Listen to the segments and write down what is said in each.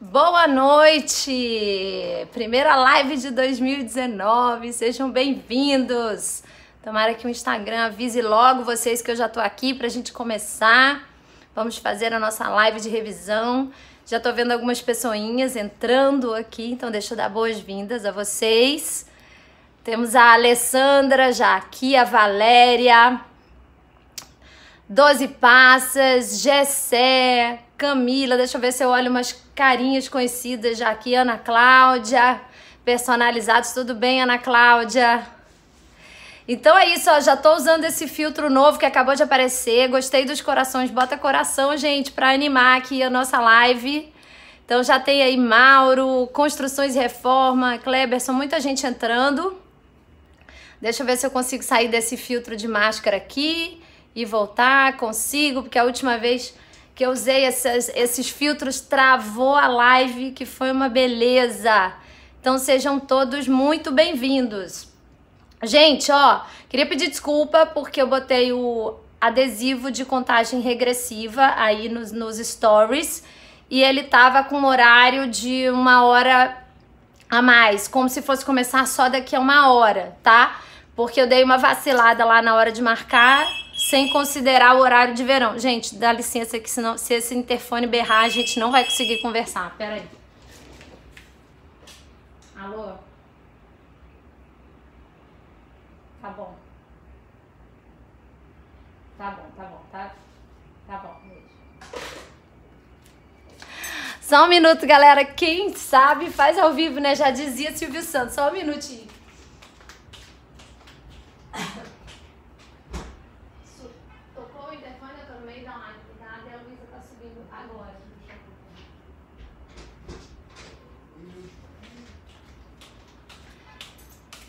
Boa noite! Primeira live de 2019, sejam bem-vindos! Tomara que o Instagram avise logo vocês que eu já tô aqui pra gente começar. Vamos fazer a nossa live de revisão. Já tô vendo algumas pessoinhas entrando aqui, então deixa eu dar boas-vindas a vocês. Temos a Alessandra já aqui, a Valéria, Doze Passas, Gessé, Camila, deixa eu ver se eu olho umas carinhas conhecidas já aqui. Ana Cláudia, personalizados, tudo bem, Ana Cláudia? Então é isso, ó, já tô usando esse filtro novo que acabou de aparecer. Gostei dos corações, bota coração, gente, para animar aqui a nossa live. Então já tem aí Mauro, Construções e Reforma, Kleberson, muita gente entrando. Deixa eu ver se eu consigo sair desse filtro de máscara aqui e voltar. Consigo, porque a última vez que eu usei essas, esses filtros, travou a live, que foi uma beleza. Então sejam todos muito bem-vindos. Gente, ó, queria pedir desculpa porque eu botei o adesivo de contagem regressiva aí nos, nos stories e ele tava com um horário de uma hora a mais, como se fosse começar só daqui a uma hora, tá? Porque eu dei uma vacilada lá na hora de marcar sem considerar o horário de verão. Gente, dá licença que senão, se esse interfone berrar, a gente não vai conseguir conversar. Pera aí. Alô? Tá bom. Tá bom, tá bom, tá? Tá bom, beijo. Só um minuto, galera. Quem sabe faz ao vivo, né? Já dizia Silvio Santos. Só um minutinho.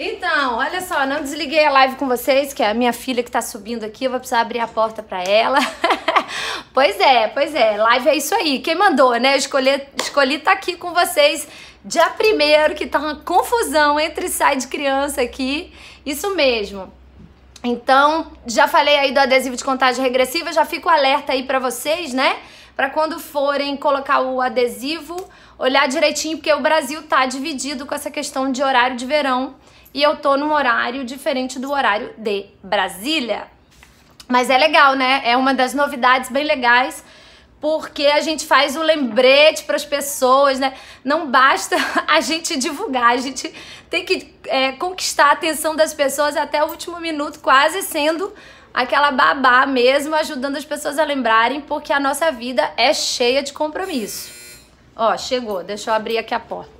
Então, olha só, não desliguei a live com vocês, que é a minha filha que tá subindo aqui, eu vou precisar abrir a porta pra ela. pois é, pois é, live é isso aí. Quem mandou, né? escolhi, escolhi tá aqui com vocês dia primeiro, que tá uma confusão entre sai de criança aqui. Isso mesmo. Então, já falei aí do adesivo de contagem regressiva, já fico alerta aí para vocês, né? Para quando forem colocar o adesivo, olhar direitinho, porque o Brasil tá dividido com essa questão de horário de verão e eu tô num horário diferente do horário de Brasília. Mas é legal, né? É uma das novidades bem legais porque a gente faz o um lembrete para as pessoas, né? Não basta a gente divulgar, a gente tem que é, conquistar a atenção das pessoas até o último minuto, quase sendo aquela babá mesmo, ajudando as pessoas a lembrarem, porque a nossa vida é cheia de compromisso. Ó, chegou, deixa eu abrir aqui a porta.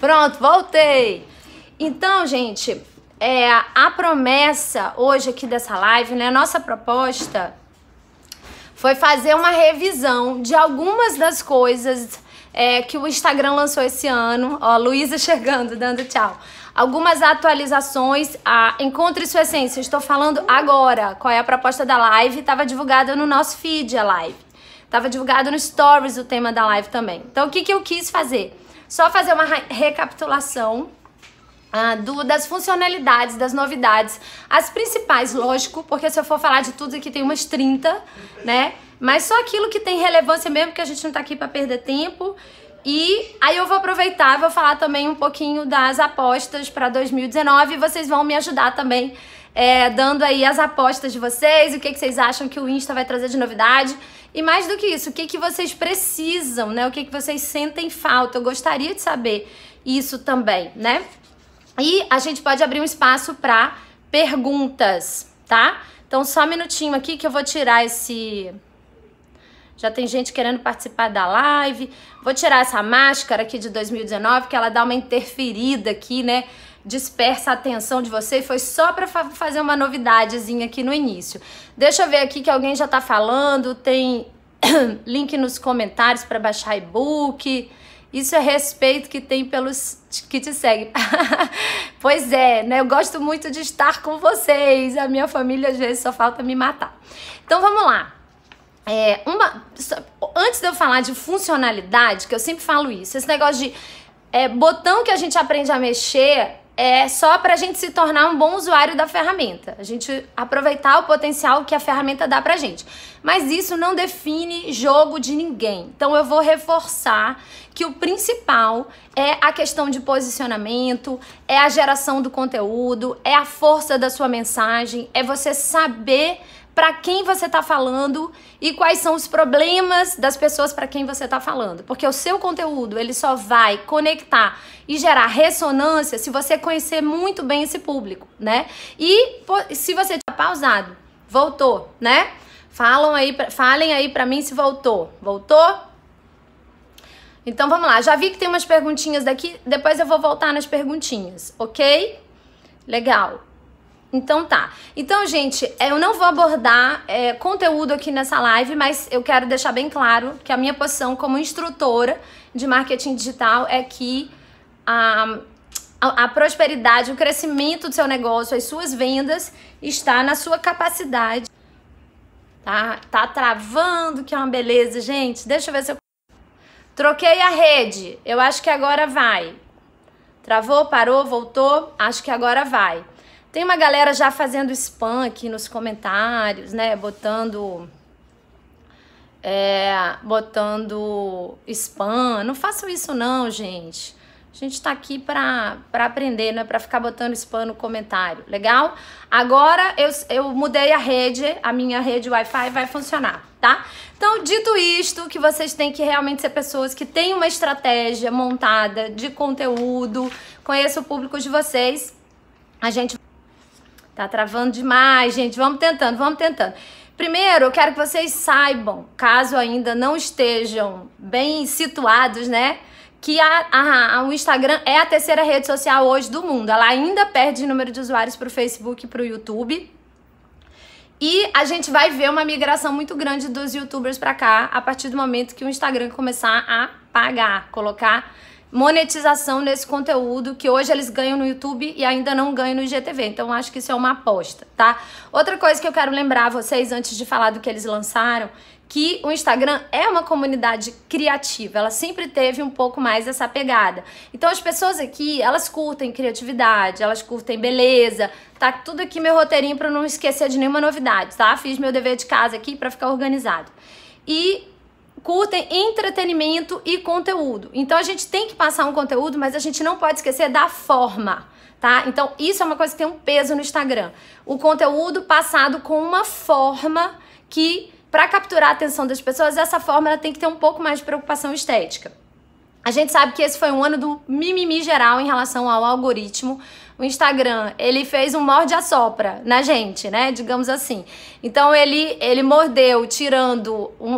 Pronto, voltei. Então, gente, é, a promessa hoje aqui dessa live, né? Nossa proposta foi fazer uma revisão de algumas das coisas é, que o Instagram lançou esse ano. Ó, Luísa chegando, dando tchau. Algumas atualizações. A Encontre Sua Essência, estou falando agora. Qual é a proposta da live? Estava divulgada no nosso feed a live. Estava divulgado no Stories o tema da live também. Então, o que, que eu quis fazer? só fazer uma recapitulação ah, do, das funcionalidades, das novidades. As principais, lógico, porque se eu for falar de tudo aqui tem umas 30, né? Mas só aquilo que tem relevância mesmo, que a gente não tá aqui para perder tempo. E aí eu vou aproveitar e vou falar também um pouquinho das apostas para 2019 e vocês vão me ajudar também é, dando aí as apostas de vocês, o que, que vocês acham que o Insta vai trazer de novidade. E mais do que isso, o que, que vocês precisam, né? O que, que vocês sentem falta? Eu gostaria de saber isso também, né? E a gente pode abrir um espaço para perguntas, tá? Então, só um minutinho aqui que eu vou tirar esse. Já tem gente querendo participar da live. Vou tirar essa máscara aqui de 2019, que ela dá uma interferida aqui, né? dispersa a atenção de você. Foi só para fa fazer uma novidadezinha aqui no início. Deixa eu ver aqui que alguém já tá falando. Tem link nos comentários para baixar e-book. Isso é respeito que tem pelos que te seguem. pois é, né? Eu gosto muito de estar com vocês. A minha família às vezes só falta me matar. Então vamos lá. É, uma, antes de eu falar de funcionalidade, que eu sempre falo isso, esse negócio de é, botão que a gente aprende a mexer é só para a gente se tornar um bom usuário da ferramenta, a gente aproveitar o potencial que a ferramenta dá para gente. Mas isso não define jogo de ninguém. Então eu vou reforçar que o principal é a questão de posicionamento, é a geração do conteúdo, é a força da sua mensagem, é você saber para quem você está falando e quais são os problemas das pessoas para quem você está falando, porque o seu conteúdo ele só vai conectar e gerar ressonância se você conhecer muito bem esse público, né? E se você está pausado, voltou, né? Falam aí, falem aí para mim se voltou, voltou? Então vamos lá, já vi que tem umas perguntinhas daqui, depois eu vou voltar nas perguntinhas, ok? Legal. Então tá. Então, gente, é, eu não vou abordar é, conteúdo aqui nessa live, mas eu quero deixar bem claro que a minha posição como instrutora de marketing digital é que a, a, a prosperidade, o crescimento do seu negócio, as suas vendas, está na sua capacidade. Tá, tá travando, que é uma beleza, gente. Deixa eu ver se eu. Troquei a rede. Eu acho que agora vai. Travou, parou, voltou. Acho que agora vai. Tem uma galera já fazendo spam aqui nos comentários, né? Botando. É, botando spam. Não façam isso, não, gente. A gente tá aqui pra, pra aprender, não é pra ficar botando spam no comentário, legal? Agora eu, eu mudei a rede, a minha rede Wi-Fi vai funcionar, tá? Então, dito isto, que vocês têm que realmente ser pessoas que têm uma estratégia montada de conteúdo, conheça o público de vocês. A gente Tá travando demais, gente. Vamos tentando, vamos tentando. Primeiro, eu quero que vocês saibam, caso ainda não estejam bem situados, né? Que a, a, a, o Instagram é a terceira rede social hoje do mundo. Ela ainda perde número de usuários para o Facebook e para o YouTube. E a gente vai ver uma migração muito grande dos youtubers para cá a partir do momento que o Instagram começar a pagar, colocar monetização nesse conteúdo que hoje eles ganham no YouTube e ainda não ganham no IGTV. Então acho que isso é uma aposta, tá? Outra coisa que eu quero lembrar a vocês antes de falar do que eles lançaram, que o Instagram é uma comunidade criativa, ela sempre teve um pouco mais essa pegada. Então as pessoas aqui, elas curtem criatividade, elas curtem beleza. Tá tudo aqui meu roteirinho para não esquecer de nenhuma novidade, tá? Fiz meu dever de casa aqui para ficar organizado. E curtem entretenimento e conteúdo. Então a gente tem que passar um conteúdo, mas a gente não pode esquecer da forma, tá? Então isso é uma coisa que tem um peso no Instagram. O conteúdo passado com uma forma que para capturar a atenção das pessoas, essa forma ela tem que ter um pouco mais de preocupação estética. A gente sabe que esse foi um ano do mimimi geral em relação ao algoritmo, o Instagram, ele fez um morde a sopra na gente, né? Digamos assim. Então ele, ele mordeu, tirando o,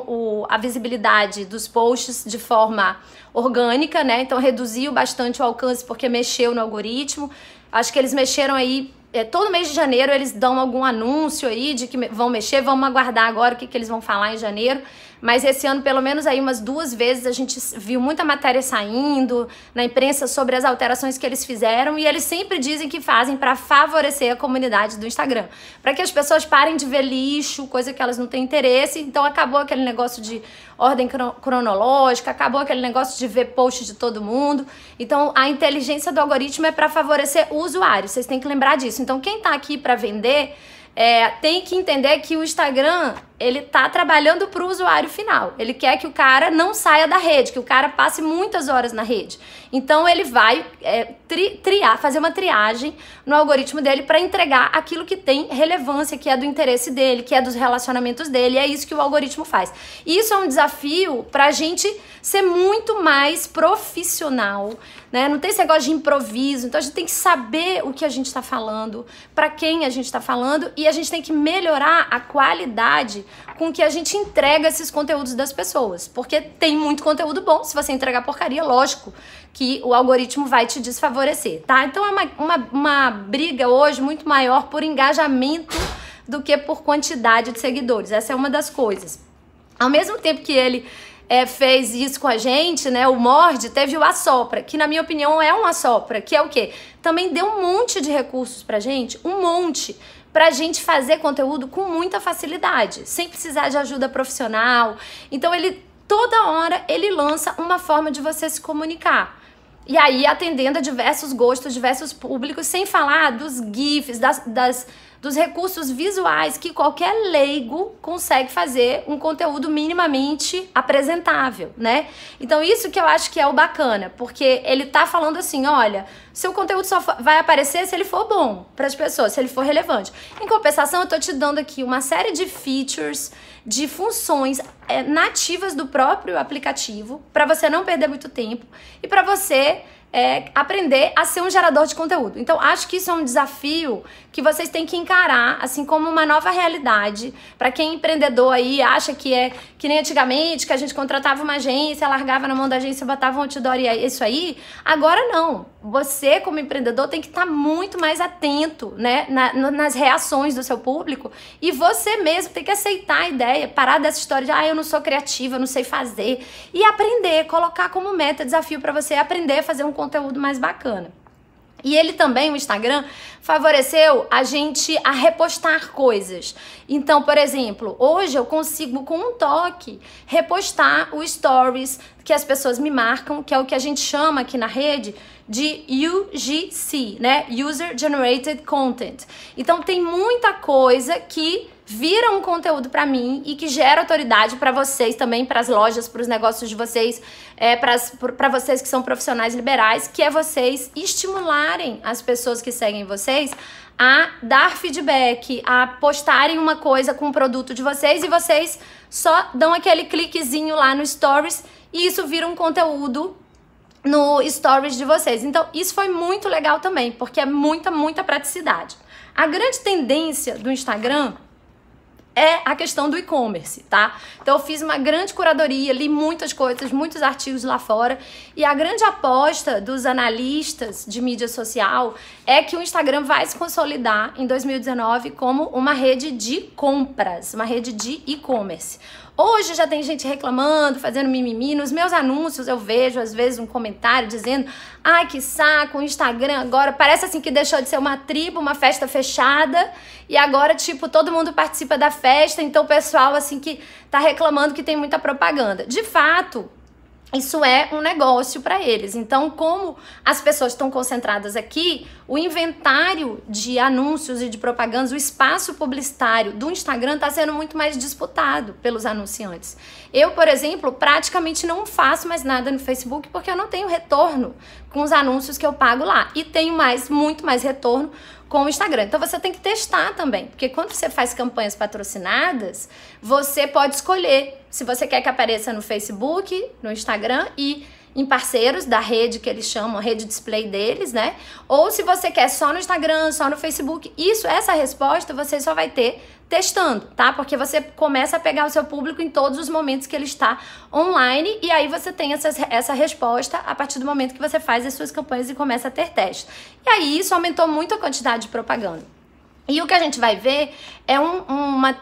o, a visibilidade dos posts de forma orgânica, né? Então reduziu bastante o alcance porque mexeu no algoritmo. Acho que eles mexeram aí é, todo mês de janeiro eles dão algum anúncio aí de que vão mexer, vamos aguardar agora o que, que eles vão falar em janeiro. Mas esse ano, pelo menos aí umas duas vezes, a gente viu muita matéria saindo na imprensa sobre as alterações que eles fizeram e eles sempre dizem que fazem para favorecer a comunidade do Instagram, para que as pessoas parem de ver lixo, coisa que elas não têm interesse. Então acabou aquele negócio de ordem cronológica, acabou aquele negócio de ver posts de todo mundo. Então a inteligência do algoritmo é para favorecer o usuário. Vocês têm que lembrar disso. Então quem está aqui para vender é, tem que entender que o Instagram ele tá trabalhando para o usuário final. Ele quer que o cara não saia da rede, que o cara passe muitas horas na rede. Então ele vai é, tri, triar, fazer uma triagem no algoritmo dele para entregar aquilo que tem relevância, que é do interesse dele, que é dos relacionamentos dele. É isso que o algoritmo faz. E isso é um desafio para a gente ser muito mais profissional, né? Não tem esse negócio de improviso. Então a gente tem que saber o que a gente está falando, para quem a gente está falando e a gente tem que melhorar a qualidade com que a gente entrega esses conteúdos das pessoas. Porque tem muito conteúdo bom, se você entregar porcaria, lógico que o algoritmo vai te desfavorecer, tá? Então é uma, uma, uma briga hoje muito maior por engajamento do que por quantidade de seguidores. Essa é uma das coisas. Ao mesmo tempo que ele é, fez isso com a gente, né? O Mord teve o Assopra, que na minha opinião é um Assopra, que é o quê? Também deu um monte de recursos pra gente, um monte para a gente fazer conteúdo com muita facilidade, sem precisar de ajuda profissional. Então ele toda hora ele lança uma forma de você se comunicar. E aí atendendo a diversos gostos, diversos públicos, sem falar dos GIFs, das, das dos recursos visuais que qualquer leigo consegue fazer um conteúdo minimamente apresentável, né? Então isso que eu acho que é o bacana, porque ele tá falando assim, olha, seu conteúdo só vai aparecer se ele for bom para as pessoas, se ele for relevante. Em compensação, eu tô te dando aqui uma série de features, de funções é, nativas do próprio aplicativo, para você não perder muito tempo e para você é, aprender a ser um gerador de conteúdo. Então, acho que isso é um desafio que vocês têm que encarar assim como uma nova realidade. Para quem é empreendedor aí acha que é que nem antigamente, que a gente contratava uma agência, largava na mão da agência, botava um outdoor e é isso aí, agora não. Você como empreendedor tem que estar tá muito mais atento, né, na, nas reações do seu público e você mesmo tem que aceitar a ideia, parar dessa história de ah, eu não sou criativa, eu não sei fazer e aprender, colocar como meta desafio para você aprender a fazer um conteúdo mais bacana. E ele também, o Instagram, favoreceu a gente a repostar coisas. Então, por exemplo, hoje eu consigo, com um toque, repostar o stories que as pessoas me marcam, que é o que a gente chama aqui na rede de UGC, né? User Generated Content. Então, tem muita coisa que viram um conteúdo para mim e que gera autoridade para vocês também, para as lojas, para os negócios de vocês, é, para vocês que são profissionais liberais, que é vocês estimularem as pessoas que seguem vocês a dar feedback, a postarem uma coisa com o produto de vocês e vocês só dão aquele cliquezinho lá no Stories e isso vira um conteúdo no Stories de vocês. Então, isso foi muito legal também, porque é muita, muita praticidade. A grande tendência do Instagram é a questão do e-commerce, tá? Então eu fiz uma grande curadoria, li muitas coisas, muitos artigos lá fora, e a grande aposta dos analistas de mídia social é que o Instagram vai se consolidar em 2019 como uma rede de compras, uma rede de e-commerce. Hoje já tem gente reclamando, fazendo mimimi. Nos meus anúncios eu vejo, às vezes, um comentário dizendo: ai, que saco, o Instagram agora. Parece assim que deixou de ser uma tribo, uma festa fechada. E agora, tipo, todo mundo participa da festa. Então, o pessoal, assim, que tá reclamando que tem muita propaganda. De fato, isso é um negócio para eles. Então, como as pessoas estão concentradas aqui, o inventário de anúncios e de propagandas, o espaço publicitário do Instagram está sendo muito mais disputado pelos anunciantes. Eu, por exemplo, praticamente não faço mais nada no Facebook porque eu não tenho retorno com os anúncios que eu pago lá e tenho mais, muito mais retorno com o Instagram. Então você tem que testar também, porque quando você faz campanhas patrocinadas, você pode escolher se você quer que apareça no Facebook, no Instagram e em parceiros da rede que eles chamam, rede display deles, né? Ou se você quer só no Instagram, só no Facebook, isso, essa resposta você só vai ter testando, tá? Porque você começa a pegar o seu público em todos os momentos que ele está online e aí você tem essa, essa resposta a partir do momento que você faz as suas campanhas e começa a ter teste. E aí isso aumentou muito a quantidade de propaganda. E o que a gente vai ver é um,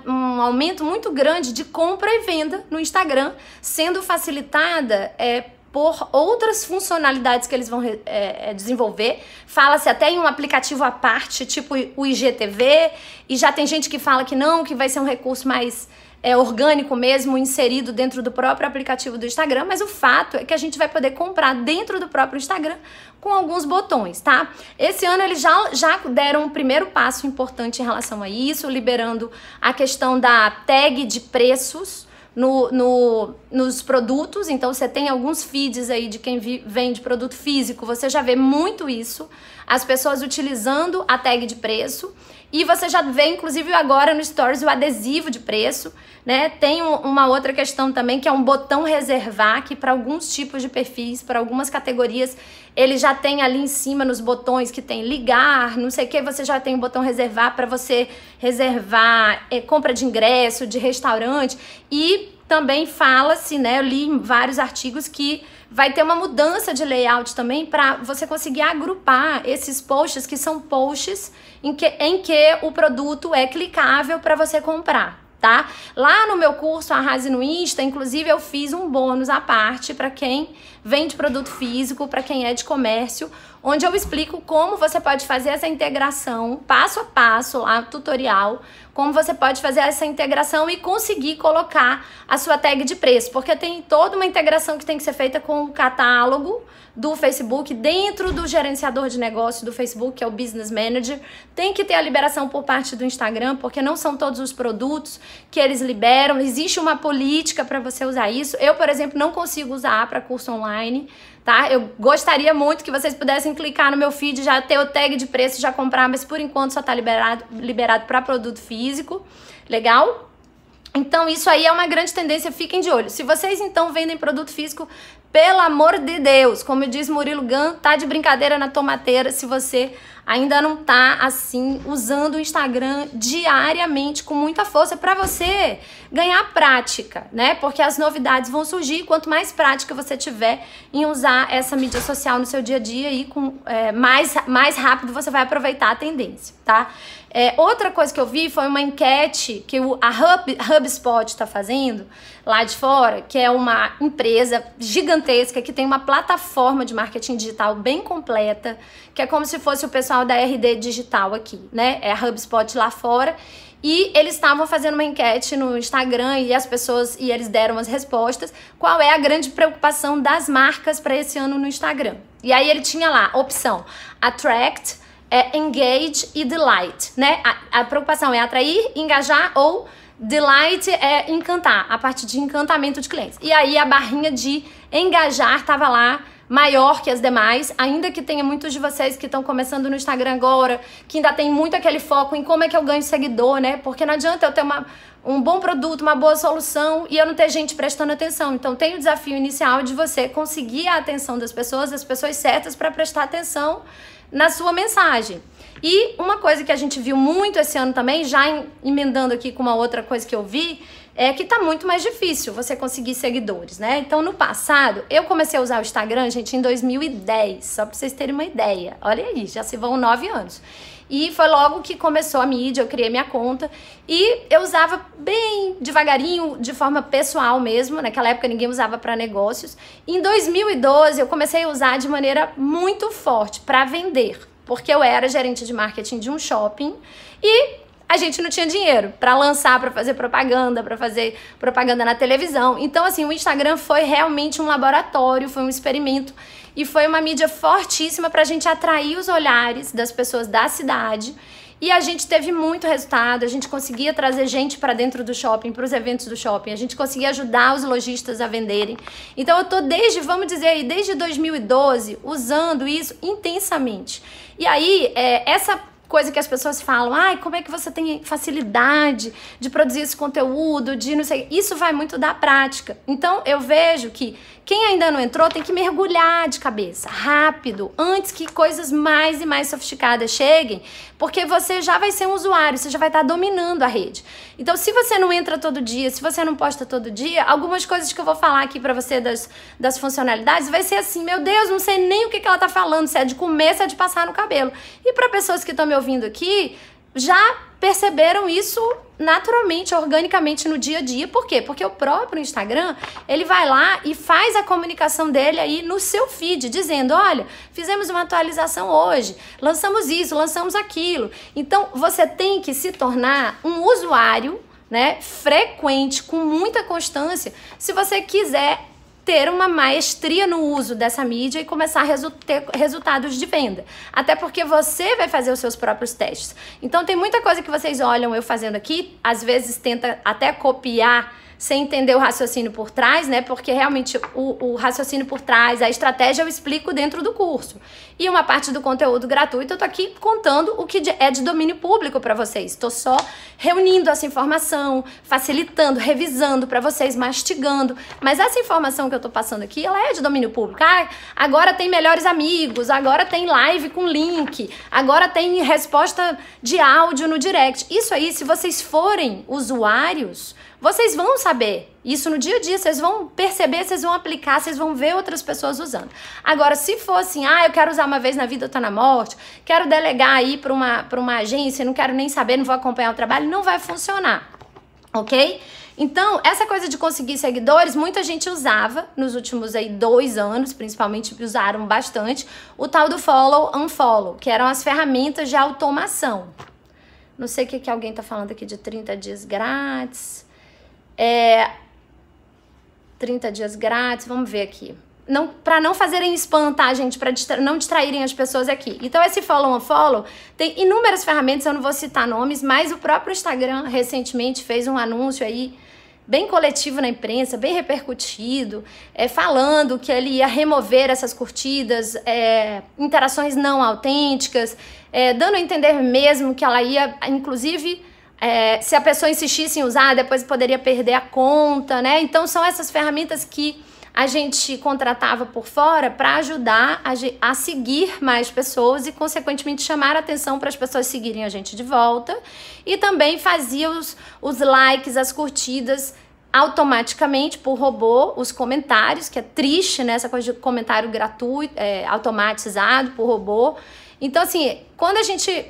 um aumento muito grande de compra e venda no Instagram, sendo facilitada é, por outras funcionalidades que eles vão é, é, desenvolver. Fala-se até em um aplicativo à parte, tipo o IGTV, e já tem gente que fala que não, que vai ser um recurso mais é, orgânico mesmo, inserido dentro do próprio aplicativo do Instagram, mas o fato é que a gente vai poder comprar dentro do próprio Instagram com alguns botões, tá? Esse ano eles já, já deram um primeiro passo importante em relação a isso, liberando a questão da tag de preços, no, no, nos produtos. Então, você tem alguns feeds aí de quem vi, vende produto físico, você já vê muito isso. As pessoas utilizando a tag de preço. E você já vê, inclusive, agora no Stories o adesivo de preço, né? Tem uma outra questão também, que é um botão reservar, que para alguns tipos de perfis, para algumas categorias, ele já tem ali em cima nos botões que tem ligar, não sei o que, você já tem um botão reservar para você reservar é, compra de ingresso, de restaurante. E também fala-se, né? Eu li vários artigos que Vai ter uma mudança de layout também para você conseguir agrupar esses posts que são posts em que, em que o produto é clicável para você comprar tá? Lá no meu curso Arrase no Insta, inclusive eu fiz um bônus à parte para quem vende produto físico, para quem é de comércio, onde eu explico como você pode fazer essa integração, passo a passo, lá, tutorial, como você pode fazer essa integração e conseguir colocar a sua tag de preço, porque tem toda uma integração que tem que ser feita com o catálogo do Facebook dentro do gerenciador de negócio do Facebook, que é o Business Manager, tem que ter a liberação por parte do Instagram, porque não são todos os produtos que eles liberam, existe uma política para você usar isso. Eu, por exemplo, não consigo usar para curso online online, tá? Eu gostaria muito que vocês pudessem clicar no meu feed, já ter o tag de preço, já comprar, mas por enquanto só tá liberado, liberado para produto físico. Legal? Então, isso aí é uma grande tendência, fiquem de olho. Se vocês então vendem produto físico, pelo amor de Deus, como diz Murilo Gan, tá de brincadeira na tomateira se você ainda não tá assim usando o Instagram diariamente com muita força para você ganhar prática, né? Porque as novidades vão surgir quanto mais prática você tiver em usar essa mídia social no seu dia a dia e com é, mais mais rápido você vai aproveitar a tendência, tá? É, outra coisa que eu vi foi uma enquete que o, a Hub, HubSpot está fazendo lá de fora, que é uma empresa gigantesca que tem uma plataforma de marketing digital bem completa, que é como se fosse o pessoal da RD Digital aqui, né? É a HubSpot lá fora. E eles estavam fazendo uma enquete no Instagram e as pessoas e eles deram as respostas. Qual é a grande preocupação das marcas para esse ano no Instagram? E aí ele tinha lá opção attract, é engage e delight, né? A, a preocupação é atrair, engajar ou delight é encantar, a parte de encantamento de clientes. E aí a barrinha de engajar estava lá maior que as demais, ainda que tenha muitos de vocês que estão começando no Instagram agora, que ainda tem muito aquele foco em como é que eu ganho seguidor, né? Porque não adianta eu ter uma, um bom produto, uma boa solução e eu não ter gente prestando atenção. Então tem o desafio inicial de você conseguir a atenção das pessoas, das pessoas certas para prestar atenção na sua mensagem. E uma coisa que a gente viu muito esse ano também, já emendando aqui com uma outra coisa que eu vi, é que tá muito mais difícil você conseguir seguidores, né? Então, no passado, eu comecei a usar o Instagram, gente, em 2010, só para vocês terem uma ideia. Olha aí, já se vão nove anos. E foi logo que começou a mídia, eu criei minha conta. E eu usava bem devagarinho, de forma pessoal mesmo. Naquela época ninguém usava para negócios. Em 2012 eu comecei a usar de maneira muito forte para vender, porque eu era gerente de marketing de um shopping e a gente não tinha dinheiro para lançar, para fazer propaganda, para fazer propaganda na televisão. Então assim, o Instagram foi realmente um laboratório, foi um experimento e foi uma mídia fortíssima para a gente atrair os olhares das pessoas da cidade. E a gente teve muito resultado, a gente conseguia trazer gente para dentro do shopping, para os eventos do shopping, a gente conseguia ajudar os lojistas a venderem. Então eu tô desde, vamos dizer aí, desde 2012 usando isso intensamente. E aí, é, essa coisa que as pessoas falam, ai, como é que você tem facilidade de produzir esse conteúdo, de não sei, isso vai muito da prática. Então eu vejo que quem ainda não entrou tem que mergulhar de cabeça, rápido, antes que coisas mais e mais sofisticadas cheguem, porque você já vai ser um usuário, você já vai estar dominando a rede. Então, se você não entra todo dia, se você não posta todo dia, algumas coisas que eu vou falar aqui para você das, das funcionalidades vai ser assim: meu Deus, não sei nem o que, que ela tá falando, se é de comer, se é de passar no cabelo. E para pessoas que estão me ouvindo aqui, já perceberam isso naturalmente, organicamente no dia a dia. Por quê? Porque o próprio Instagram, ele vai lá e faz a comunicação dele aí no seu feed, dizendo: "Olha, fizemos uma atualização hoje, lançamos isso, lançamos aquilo". Então, você tem que se tornar um usuário, né, frequente, com muita constância, se você quiser ter uma maestria no uso dessa mídia e começar a resu ter resultados de venda. Até porque você vai fazer os seus próprios testes. Então tem muita coisa que vocês olham eu fazendo aqui, às vezes tenta até copiar sem entender o raciocínio por trás, né? Porque realmente o, o raciocínio por trás, a estratégia eu explico dentro do curso e uma parte do conteúdo gratuito. Eu tô aqui contando o que é de domínio público para vocês. Tô só reunindo essa informação, facilitando, revisando para vocês, mastigando. Mas essa informação que eu tô passando aqui, ela é de domínio público. Ah, agora tem melhores amigos, agora tem live com link, agora tem resposta de áudio no direct. Isso aí, se vocês forem usuários, vocês vão saber isso no dia a dia, vocês vão perceber, vocês vão aplicar, vocês vão ver outras pessoas usando. Agora, se for assim, ah, eu quero usar uma vez na vida ou tá na morte, quero delegar aí para uma, pra uma agência, não quero nem saber, não vou acompanhar o trabalho, não vai funcionar, ok? Então, essa coisa de conseguir seguidores, muita gente usava nos últimos aí dois anos, principalmente usaram bastante, o tal do follow, unfollow, que eram as ferramentas de automação. Não sei o que, que alguém tá falando aqui de 30 dias grátis. É, 30 dias grátis, vamos ver aqui. Não, para não fazerem espantar, gente, para distra não distraírem as pessoas aqui. Então, esse follow on follow tem inúmeras ferramentas, eu não vou citar nomes, mas o próprio Instagram recentemente fez um anúncio aí bem coletivo na imprensa, bem repercutido, é, falando que ele ia remover essas curtidas, é, interações não autênticas, é, dando a entender mesmo que ela ia, inclusive, é, se a pessoa insistisse em usar, depois poderia perder a conta, né? Então são essas ferramentas que a gente contratava por fora para ajudar a, a, seguir mais pessoas e, consequentemente, chamar a atenção para as pessoas seguirem a gente de volta. E também fazia os, os likes, as curtidas automaticamente por robô, os comentários, que é triste, né? Essa coisa de comentário gratuito, é, automatizado por robô. Então, assim, quando a gente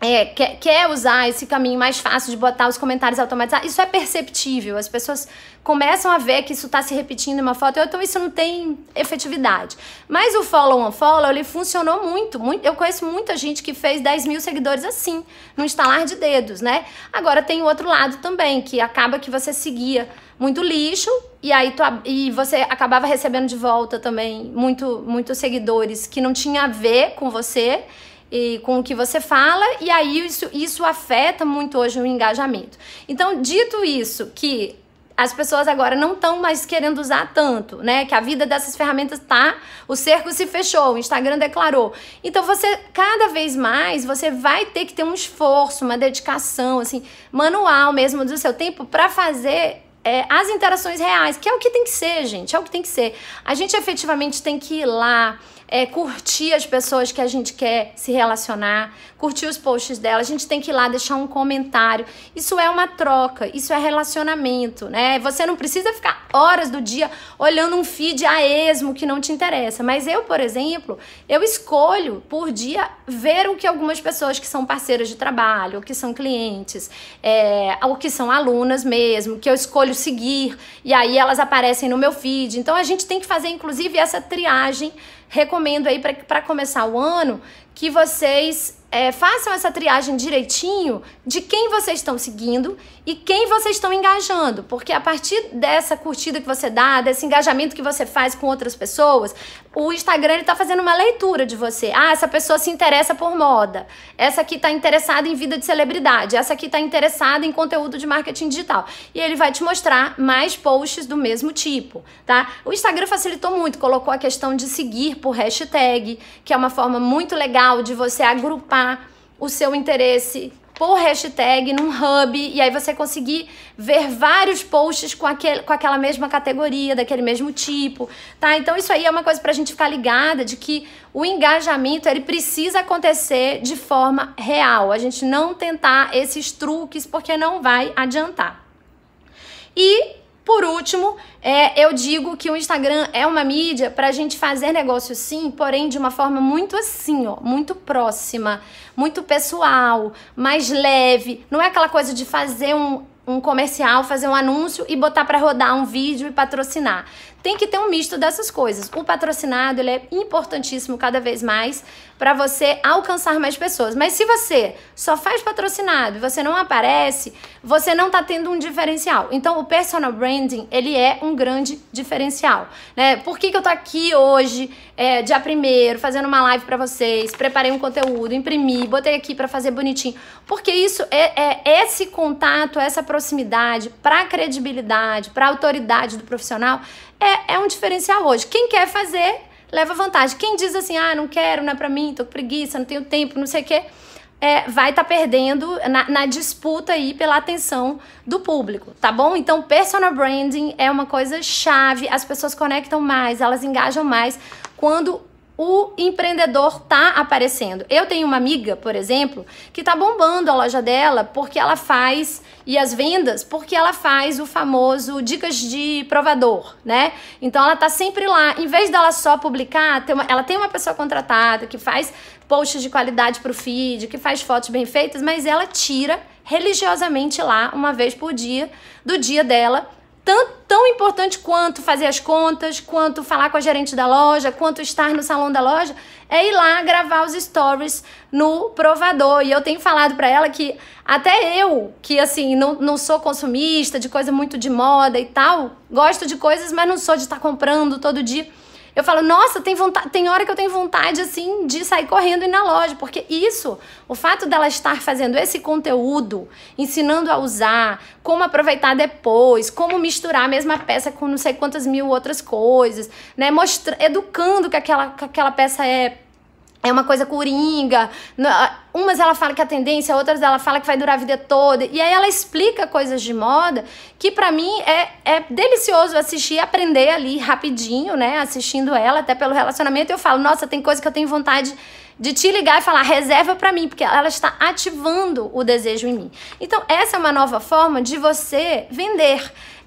é, quer, quer, usar esse caminho mais fácil de botar os comentários automatizados, isso é perceptível. As pessoas começam a ver que isso está se repetindo em uma foto, então isso não tem efetividade. Mas o follow on follow, ele funcionou muito, muito. Eu conheço muita gente que fez 10 mil seguidores assim, no instalar de dedos, né? Agora tem o outro lado também, que acaba que você seguia muito lixo e aí tu, e você acabava recebendo de volta também muito, muitos seguidores que não tinha a ver com você e com o que você fala, e aí isso, isso afeta muito hoje o engajamento. Então, dito isso, que as pessoas agora não estão mais querendo usar tanto, né? Que a vida dessas ferramentas tá, o cerco se fechou, o Instagram declarou. Então você cada vez mais você vai ter que ter um esforço, uma dedicação, assim, manual mesmo do seu tempo para fazer é, as interações reais, que é o que tem que ser, gente, é o que tem que ser. A gente efetivamente tem que ir lá é, curtir as pessoas que a gente quer se relacionar, curtir os posts dela, a gente tem que ir lá deixar um comentário. Isso é uma troca, isso é relacionamento, né? Você não precisa ficar horas do dia olhando um feed a esmo que não te interessa. Mas eu, por exemplo, eu escolho por dia ver o que algumas pessoas que são parceiras de trabalho, que são clientes, é, ou que são alunas mesmo, que eu escolho seguir, e aí elas aparecem no meu feed. Então a gente tem que fazer, inclusive, essa triagem recomendada recomendo aí para começar o ano que vocês é, façam essa triagem direitinho de quem vocês estão seguindo e quem vocês estão engajando, porque a partir dessa curtida que você dá, desse engajamento que você faz com outras pessoas, o Instagram está fazendo uma leitura de você. Ah, essa pessoa se interessa por moda, essa aqui está interessada em vida de celebridade, essa aqui está interessada em conteúdo de marketing digital. E ele vai te mostrar mais posts do mesmo tipo, tá? O Instagram facilitou muito, colocou a questão de seguir por hashtag, que é uma forma muito legal de você agrupar o seu interesse por hashtag num hub e aí você conseguir ver vários posts com, aquele, com aquela mesma categoria, daquele mesmo tipo, tá? Então isso aí é uma coisa pra gente ficar ligada de que o engajamento ele precisa acontecer de forma real. A gente não tentar esses truques porque não vai adiantar. E por último, é, eu digo que o Instagram é uma mídia para a gente fazer negócio sim, porém de uma forma muito assim, ó, muito próxima, muito pessoal, mais leve. Não é aquela coisa de fazer um um comercial, fazer um anúncio e botar para rodar um vídeo e patrocinar tem que ter um misto dessas coisas. O patrocinado ele é importantíssimo cada vez mais para você alcançar mais pessoas. Mas se você só faz patrocinado e você não aparece, você não está tendo um diferencial. Então o personal branding ele é um grande diferencial. Né? Por que, que eu tô aqui hoje, é, dia primeiro, fazendo uma live para vocês, preparei um conteúdo, imprimi, botei aqui para fazer bonitinho? Porque isso é, é esse contato, essa proximidade, para credibilidade, para autoridade do profissional é, é um diferencial hoje. Quem quer fazer, leva vantagem. Quem diz assim, ah, não quero, não é pra mim, tô com preguiça, não tenho tempo, não sei o quê, é, vai estar tá perdendo na, na, disputa aí pela atenção do público, tá bom? Então, personal branding é uma coisa chave, as pessoas conectam mais, elas engajam mais quando o empreendedor tá aparecendo. Eu tenho uma amiga, por exemplo, que tá bombando a loja dela porque ela faz e as vendas porque ela faz o famoso dicas de provador, né? Então ela tá sempre lá, em vez dela só publicar, tem uma, ela tem uma pessoa contratada que faz posts de qualidade pro feed, que faz fotos bem feitas, mas ela tira religiosamente lá uma vez por dia do dia dela tanto, tão importante quanto fazer as contas, quanto falar com a gerente da loja, quanto estar no salão da loja, é ir lá gravar os stories no provador. E eu tenho falado para ela que até eu, que assim, não, não sou consumista de coisa muito de moda e tal, gosto de coisas, mas não sou de estar tá comprando todo dia. Eu falo, nossa, tem, vontade, tem hora que eu tenho vontade, assim, de sair correndo e ir na loja, porque isso, o fato dela estar fazendo esse conteúdo, ensinando a usar, como aproveitar depois, como misturar a mesma peça com não sei quantas mil outras coisas, né? Mostra, educando que aquela, que aquela peça é é uma coisa coringa. Umas ela fala que é a tendência, outras ela fala que vai durar a vida toda. E aí ela explica coisas de moda que para mim é, é delicioso assistir, aprender ali rapidinho, né? Assistindo ela, até pelo relacionamento. Eu falo, nossa, tem coisa que eu tenho vontade de te ligar e falar, reserva para mim, porque ela está ativando o desejo em mim. Então, essa é uma nova forma de você vender.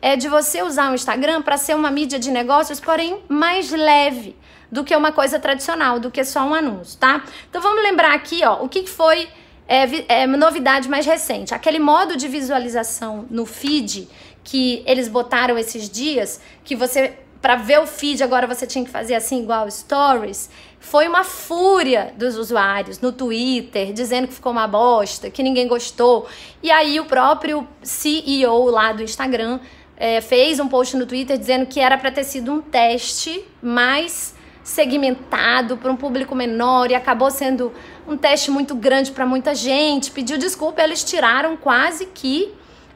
É de você usar o Instagram para ser uma mídia de negócios, porém mais leve do que uma coisa tradicional, do que só um anúncio, tá? Então vamos lembrar aqui, ó, o que foi é, é, novidade mais recente. Aquele modo de visualização no feed que eles botaram esses dias, que você para ver o feed agora você tinha que fazer assim igual stories. Foi uma fúria dos usuários no Twitter, dizendo que ficou uma bosta, que ninguém gostou. E aí o próprio CEO lá do Instagram é, fez um post no Twitter dizendo que era para ter sido um teste mais segmentado para um público menor e acabou sendo um teste muito grande para muita gente. Pediu desculpa, eles tiraram quase que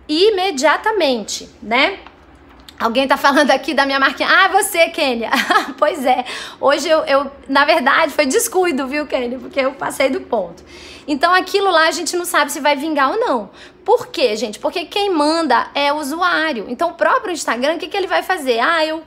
imediatamente, né? Alguém tá falando aqui da minha marquinha. Ah, você, Kênia. pois é. Hoje eu, eu, na verdade, foi descuido, viu, Kênia? Porque eu passei do ponto. Então aquilo lá a gente não sabe se vai vingar ou não. Por quê, gente? Porque quem manda é o usuário. Então o próprio Instagram, o que, que ele vai fazer? Ah, eu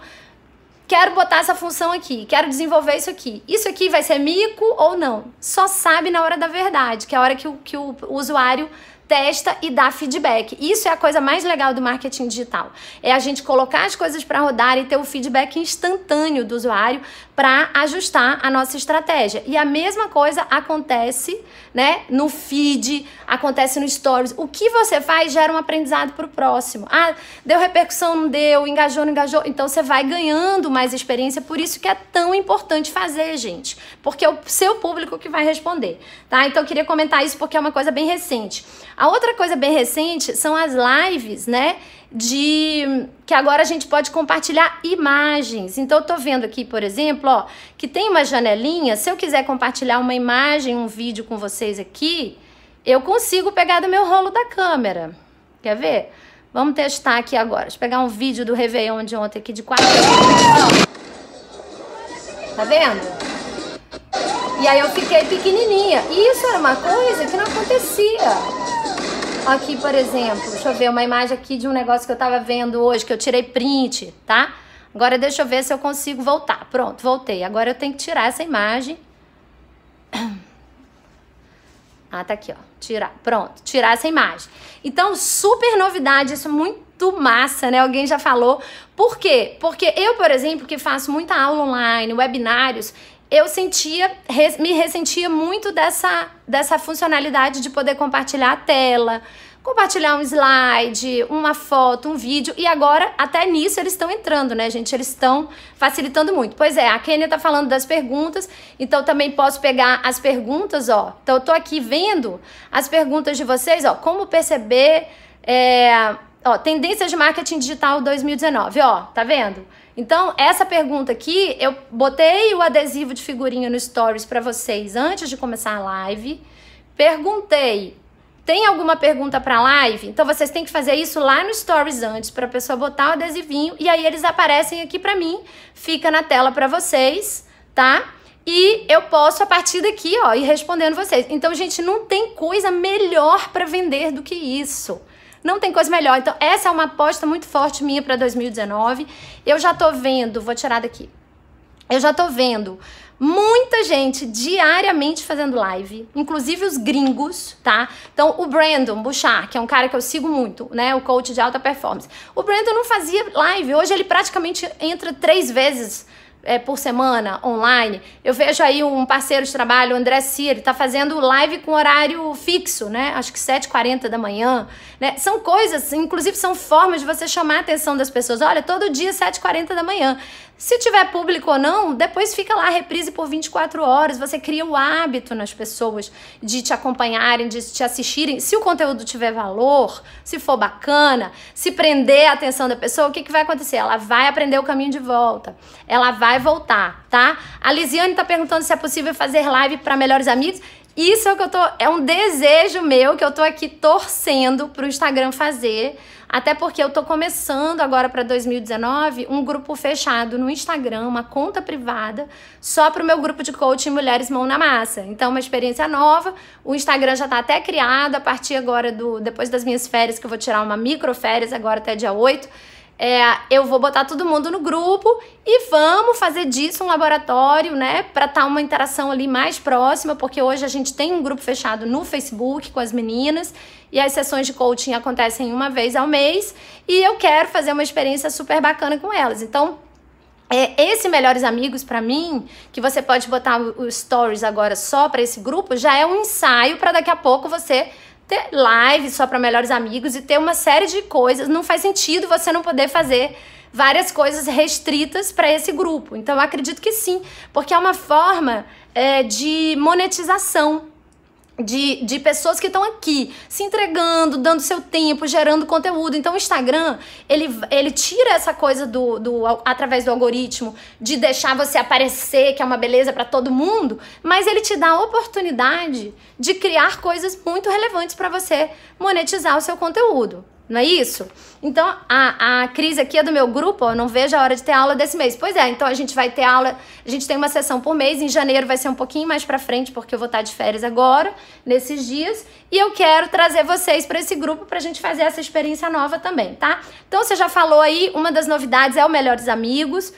quero botar essa função aqui, quero desenvolver isso aqui. Isso aqui vai ser mico ou não? Só sabe na hora da verdade, que é a hora que o, que o usuário testa e dá feedback. Isso é a coisa mais legal do marketing digital. É a gente colocar as coisas para rodar e ter o feedback instantâneo do usuário para ajustar a nossa estratégia. E a mesma coisa acontece, né, no feed, acontece no stories. O que você faz gera um aprendizado para o próximo. Ah, deu repercussão, não deu, engajou, não engajou. Então você vai ganhando mais experiência, por isso que é tão importante fazer, gente, porque é o seu público que vai responder, tá? Então eu queria comentar isso porque é uma coisa bem recente. A outra coisa bem recente são as lives, né? de que agora a gente pode compartilhar imagens. Então eu tô vendo aqui, por exemplo, ó, que tem uma janelinha, se eu quiser compartilhar uma imagem, um vídeo com vocês aqui, eu consigo pegar do meu rolo da câmera. Quer ver? Vamos testar aqui agora. Deixa eu pegar um vídeo do Réveillon de ontem aqui de quatro. Tá vendo? E aí eu fiquei pequenininha. E isso era uma coisa que não acontecia. Aqui, por exemplo, deixa eu ver uma imagem aqui de um negócio que eu tava vendo hoje, que eu tirei print, tá? Agora deixa eu ver se eu consigo voltar. Pronto, voltei. Agora eu tenho que tirar essa imagem. Ah, tá aqui, ó. Tirar. Pronto, tirar essa imagem. Então, super novidade, isso muito massa, né? Alguém já falou. Por quê? Porque eu, por exemplo, que faço muita aula online, webinários, eu sentia, me ressentia muito dessa, dessa funcionalidade de poder compartilhar a tela, compartilhar um slide, uma foto, um vídeo. E agora, até nisso, eles estão entrando, né, gente? Eles estão facilitando muito. Pois é, a Kênia tá falando das perguntas, então também posso pegar as perguntas, ó. Então, eu tô aqui vendo as perguntas de vocês, ó. Como perceber. É, ó, tendências de marketing digital 2019, ó, tá vendo? Então, essa pergunta aqui, eu botei o adesivo de figurinha no Stories para vocês antes de começar a live. Perguntei: tem alguma pergunta para a live? Então, vocês têm que fazer isso lá no Stories antes para a pessoa botar o adesivinho e aí eles aparecem aqui para mim, fica na tela para vocês, tá? E eu posso a partir daqui, ó, ir respondendo vocês. Então, gente, não tem coisa melhor para vender do que isso não tem coisa melhor. Então, essa é uma aposta muito forte minha para 2019. Eu já tô vendo, vou tirar daqui. Eu já tô vendo muita gente diariamente fazendo live, inclusive os gringos, tá? Então, o Brandon Bouchard, que é um cara que eu sigo muito, né? O coach de alta performance. O Brandon não fazia live, hoje ele praticamente entra três vezes é, por semana online. Eu vejo aí um parceiro de trabalho, o André Ciro, está fazendo live com horário fixo, né? Acho que 7h40 da manhã. Né? São coisas, inclusive são formas de você chamar a atenção das pessoas. Olha, todo dia 7h40 da manhã. Se tiver público ou não, depois fica lá, reprise por 24 horas. Você cria o hábito nas pessoas de te acompanharem, de te assistirem. Se o conteúdo tiver valor, se for bacana, se prender a atenção da pessoa, o que, que vai acontecer? Ela vai aprender o caminho de volta. Ela vai vai voltar, tá? A Lisiane tá perguntando se é possível fazer live para melhores amigos. Isso é o que eu tô. É um desejo meu que eu tô aqui torcendo pro Instagram fazer. Até porque eu tô começando agora para 2019 um grupo fechado no Instagram, uma conta privada, só pro meu grupo de coaching Mulheres Mão na Massa. Então, uma experiência nova. O Instagram já tá até criado a partir agora do. Depois das minhas férias, que eu vou tirar uma micro férias agora até dia 8 é, eu vou botar todo mundo no grupo e vamos fazer disso um laboratório, né? Para estar tá uma interação ali mais próxima, porque hoje a gente tem um grupo fechado no Facebook com as meninas e as sessões de coaching acontecem uma vez ao mês e eu quero fazer uma experiência super bacana com elas. Então, é, esse Melhores Amigos, para mim, que você pode botar os stories agora só para esse grupo, já é um ensaio para daqui a pouco você ter live só para melhores amigos e ter uma série de coisas. Não faz sentido você não poder fazer várias coisas restritas para esse grupo. Então, acredito que sim, porque é uma forma é, de monetização de, de pessoas que estão aqui se entregando, dando seu tempo, gerando conteúdo. Então, o Instagram, ele, ele tira essa coisa do, do através do algoritmo de deixar você aparecer, que é uma beleza para todo mundo, mas ele te dá a oportunidade de criar coisas muito relevantes para você monetizar o seu conteúdo. Não é isso? Então, a, a crise aqui é do meu grupo, ó, não vejo a hora de ter aula desse mês. Pois é, então a gente vai ter aula, a gente tem uma sessão por mês, em janeiro vai ser um pouquinho mais pra frente, porque eu vou estar tá de férias agora, nesses dias, e eu quero trazer vocês para esse grupo pra gente fazer essa experiência nova também, tá? Então, você já falou aí, uma das novidades é o Melhores Amigos.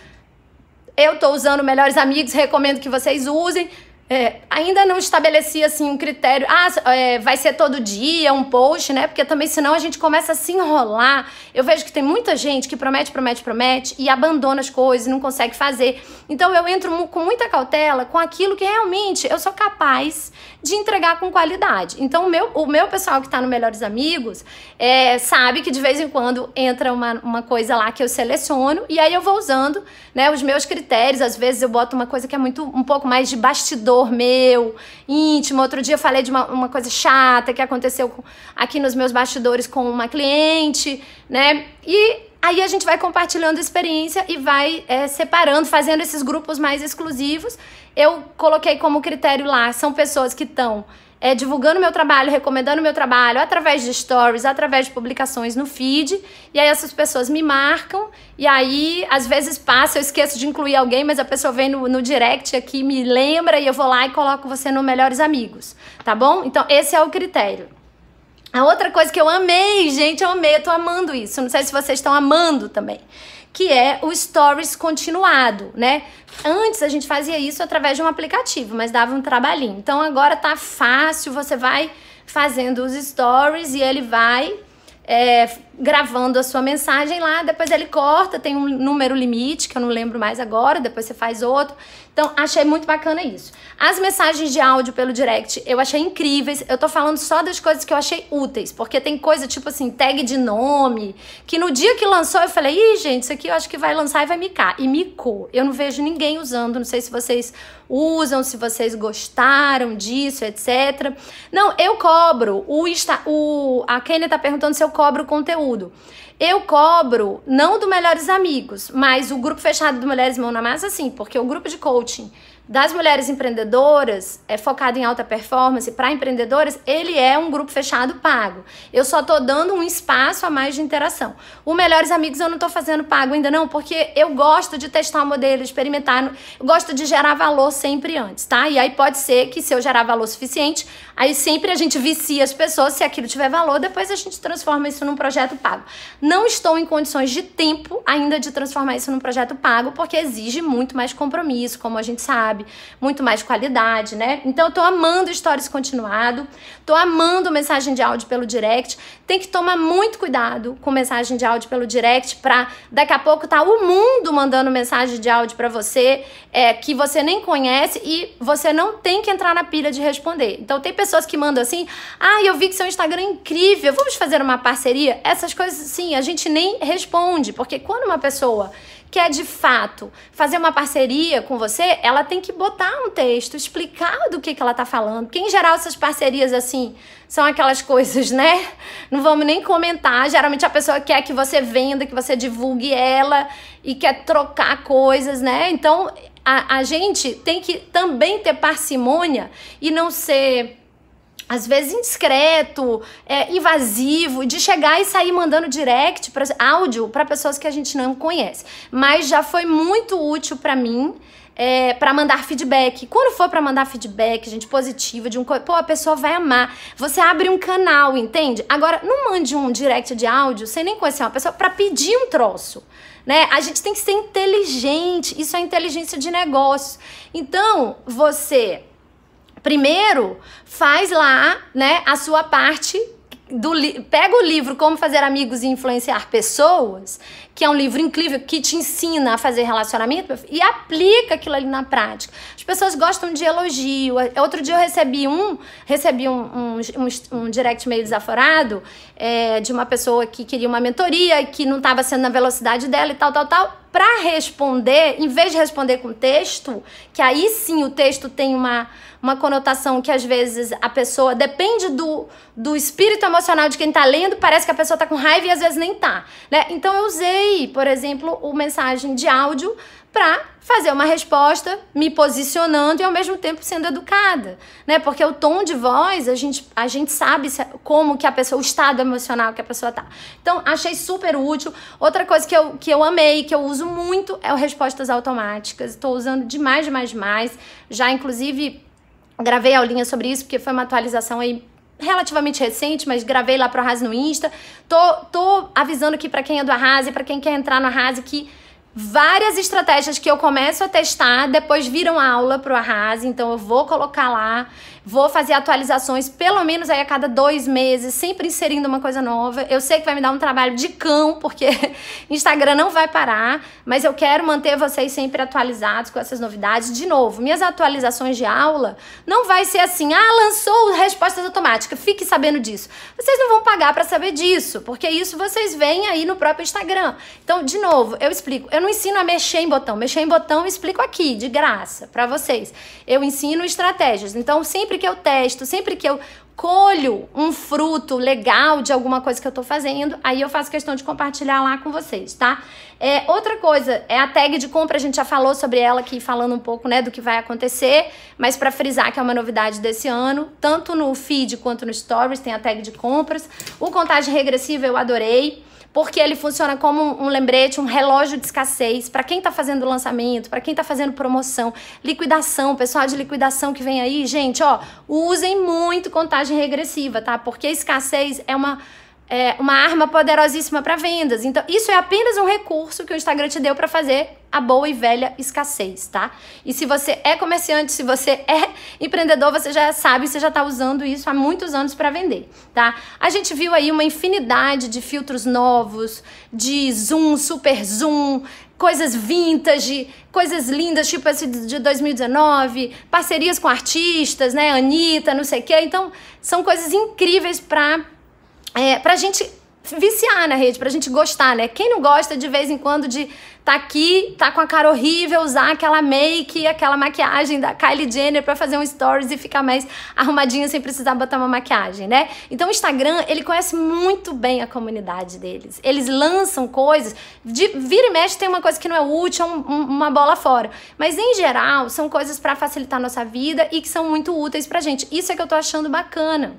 Eu tô usando Melhores Amigos, recomendo que vocês usem. É, ainda não estabeleci assim um critério. Ah, é, vai ser todo dia um post, né? Porque também senão a gente começa a se enrolar. Eu vejo que tem muita gente que promete, promete, promete e abandona as coisas, não consegue fazer. Então eu entro com muita cautela com aquilo que realmente eu sou capaz de entregar com qualidade. Então o meu, o meu pessoal que está no Melhores Amigos é, sabe que de vez em quando entra uma, uma coisa lá que eu seleciono e aí eu vou usando né, os meus critérios. Às vezes eu boto uma coisa que é muito um pouco mais de bastidor meu, íntimo. Outro dia eu falei de uma, uma coisa chata que aconteceu aqui nos meus bastidores com uma cliente, né? E Aí a gente vai compartilhando experiência e vai é, separando, fazendo esses grupos mais exclusivos. Eu coloquei como critério lá, são pessoas que estão é, divulgando meu trabalho, recomendando meu trabalho através de stories, através de publicações no feed. E aí essas pessoas me marcam. E aí, às vezes passa, eu esqueço de incluir alguém, mas a pessoa vem no, no direct aqui, me lembra e eu vou lá e coloco você no Melhores Amigos. Tá bom? Então, esse é o critério. A outra coisa que eu amei, gente, eu amei, eu tô amando isso. Não sei se vocês estão amando também que é o Stories continuado, né? Antes a gente fazia isso através de um aplicativo, mas dava um trabalhinho. Então agora tá fácil, você vai fazendo os stories e ele vai é, gravando a sua mensagem lá, depois ele corta, tem um número limite, que eu não lembro mais agora, depois você faz outro. Então, achei muito bacana isso. As mensagens de áudio pelo direct eu achei incríveis. Eu tô falando só das coisas que eu achei úteis, porque tem coisa tipo assim, tag de nome, que no dia que lançou eu falei, ih, gente, isso aqui eu acho que vai lançar e vai micar. E micou. Eu não vejo ninguém usando, não sei se vocês usam, se vocês gostaram disso, etc. Não, eu cobro. O, Insta, o a Kenia tá perguntando se eu cobro conteúdo conteúdo. Eu cobro, não do Melhores Amigos, mas o grupo fechado do Mulheres Mão na Massa, sim, porque o grupo de coaching das mulheres empreendedoras, é focado em alta performance, para empreendedoras, ele é um grupo fechado pago. Eu só tô dando um espaço a mais de interação. O Melhores Amigos eu não tô fazendo pago ainda não, porque eu gosto de testar o modelo, experimentar, gosto de gerar valor sempre antes, tá? E aí pode ser que se eu gerar valor suficiente, aí sempre a gente vicia as pessoas, se aquilo tiver valor, depois a gente transforma isso num projeto pago. Não estou em condições de tempo ainda de transformar isso num projeto pago, porque exige muito mais compromisso, como a gente sabe, sabe? Muito mais qualidade, né? Então eu tô amando Stories continuado, tô amando mensagem de áudio pelo direct. Tem que tomar muito cuidado com mensagem de áudio pelo direct pra daqui a pouco tá o mundo mandando mensagem de áudio para você é, que você nem conhece e você não tem que entrar na pilha de responder. Então tem pessoas que mandam assim: "Ah, eu vi que seu Instagram é incrível, vamos fazer uma parceria?" Essas coisas sim, a gente nem responde, porque quando uma pessoa quer é de fato fazer uma parceria com você, ela tem que botar um texto, explicar do que, que ela tá falando. Porque, em geral, essas parcerias assim são aquelas coisas, né? Não vamos nem comentar. Geralmente a pessoa quer que você venda, que você divulgue ela e quer trocar coisas, né? Então a, a gente tem que também ter parcimônia e não ser às vezes indiscreto, é, invasivo, de chegar e sair mandando direct para áudio para pessoas que a gente não conhece. Mas já foi muito útil para mim. É, para mandar feedback. Quando for para mandar feedback, gente, positiva, de um pô, a pessoa vai amar. Você abre um canal, entende? Agora, não mande um direct de áudio sem nem conhecer uma pessoa para pedir um troço. Né? A gente tem que ser inteligente, isso é inteligência de negócio. Então, você Primeiro, faz lá, né, a sua parte do pega o livro Como Fazer Amigos e Influenciar Pessoas, que é um livro incrível que te ensina a fazer relacionamento e aplica aquilo ali na prática pessoas gostam de elogio. É, outro dia eu recebi um, recebi um, um, um, um direct meio desaforado é, de uma pessoa que queria uma mentoria, que não estava sendo na velocidade dela e tal, tal, tal. Para responder, em vez de responder com texto, que aí sim o texto tem uma, uma conotação que às vezes a pessoa depende do, do espírito emocional de quem tá lendo, parece que a pessoa tá com raiva e às vezes nem tá, né? Então eu usei, por exemplo, o mensagem de áudio para fazer uma resposta me posicionando e ao mesmo tempo sendo educada, né? Porque o tom de voz, a gente, a gente sabe como que a pessoa, o estado emocional que a pessoa tá. Então, achei super útil. Outra coisa que eu, que eu amei, que eu uso muito, é o respostas automáticas. Estou usando demais, demais, demais. Já, inclusive, gravei aulinha sobre isso, porque foi uma atualização aí relativamente recente, mas gravei lá pro Arrase no Insta. Tô, tô avisando aqui para quem é do Arrase, para quem quer entrar no Arrase, que Várias estratégias que eu começo a testar, depois viram aula pro Arrase, então eu vou colocar lá Vou fazer atualizações pelo menos aí a cada dois meses, sempre inserindo uma coisa nova. Eu sei que vai me dar um trabalho de cão, porque Instagram não vai parar, mas eu quero manter vocês sempre atualizados com essas novidades. De novo, minhas atualizações de aula não vai ser assim, ah, lançou respostas automáticas, fique sabendo disso. Vocês não vão pagar para saber disso, porque isso vocês veem aí no próprio Instagram. Então, de novo, eu explico. Eu não ensino a mexer em botão. Mexer em botão eu explico aqui, de graça, para vocês. Eu ensino estratégias. Então, sempre sempre que eu testo, sempre que eu colho um fruto legal de alguma coisa que eu tô fazendo, aí eu faço questão de compartilhar lá com vocês, tá? É, outra coisa, é a tag de compra, a gente já falou sobre ela aqui, falando um pouco, né, do que vai acontecer, mas para frisar que é uma novidade desse ano, tanto no feed quanto no stories tem a tag de compras. O contagem regressiva eu adorei porque ele funciona como um lembrete, um relógio de escassez para quem está fazendo lançamento, para quem está fazendo promoção, liquidação, pessoal de liquidação que vem aí, gente, ó, usem muito contagem regressiva, tá? Porque a escassez é uma é, uma arma poderosíssima para vendas. Então, isso é apenas um recurso que o Instagram te deu para fazer a boa e velha escassez, tá? E se você é comerciante, se você é empreendedor, você já sabe, você já está usando isso há muitos anos para vender, tá? A gente viu aí uma infinidade de filtros novos, de zoom, super zoom, coisas vintage, coisas lindas, tipo esse de 2019, parcerias com artistas, né, Anitta, não sei o quê. Então, são coisas incríveis para é, pra gente viciar na rede, pra gente gostar, né? Quem não gosta de vez em quando de tá aqui, tá com a cara horrível, usar aquela make, aquela maquiagem da Kylie Jenner para fazer um stories e ficar mais arrumadinha sem precisar botar uma maquiagem, né? Então o Instagram, ele conhece muito bem a comunidade deles. Eles lançam coisas, de, vira e mexe tem uma coisa que não é útil, é um, um, uma bola fora. Mas em geral, são coisas para facilitar a nossa vida e que são muito úteis pra gente. Isso é que eu tô achando bacana.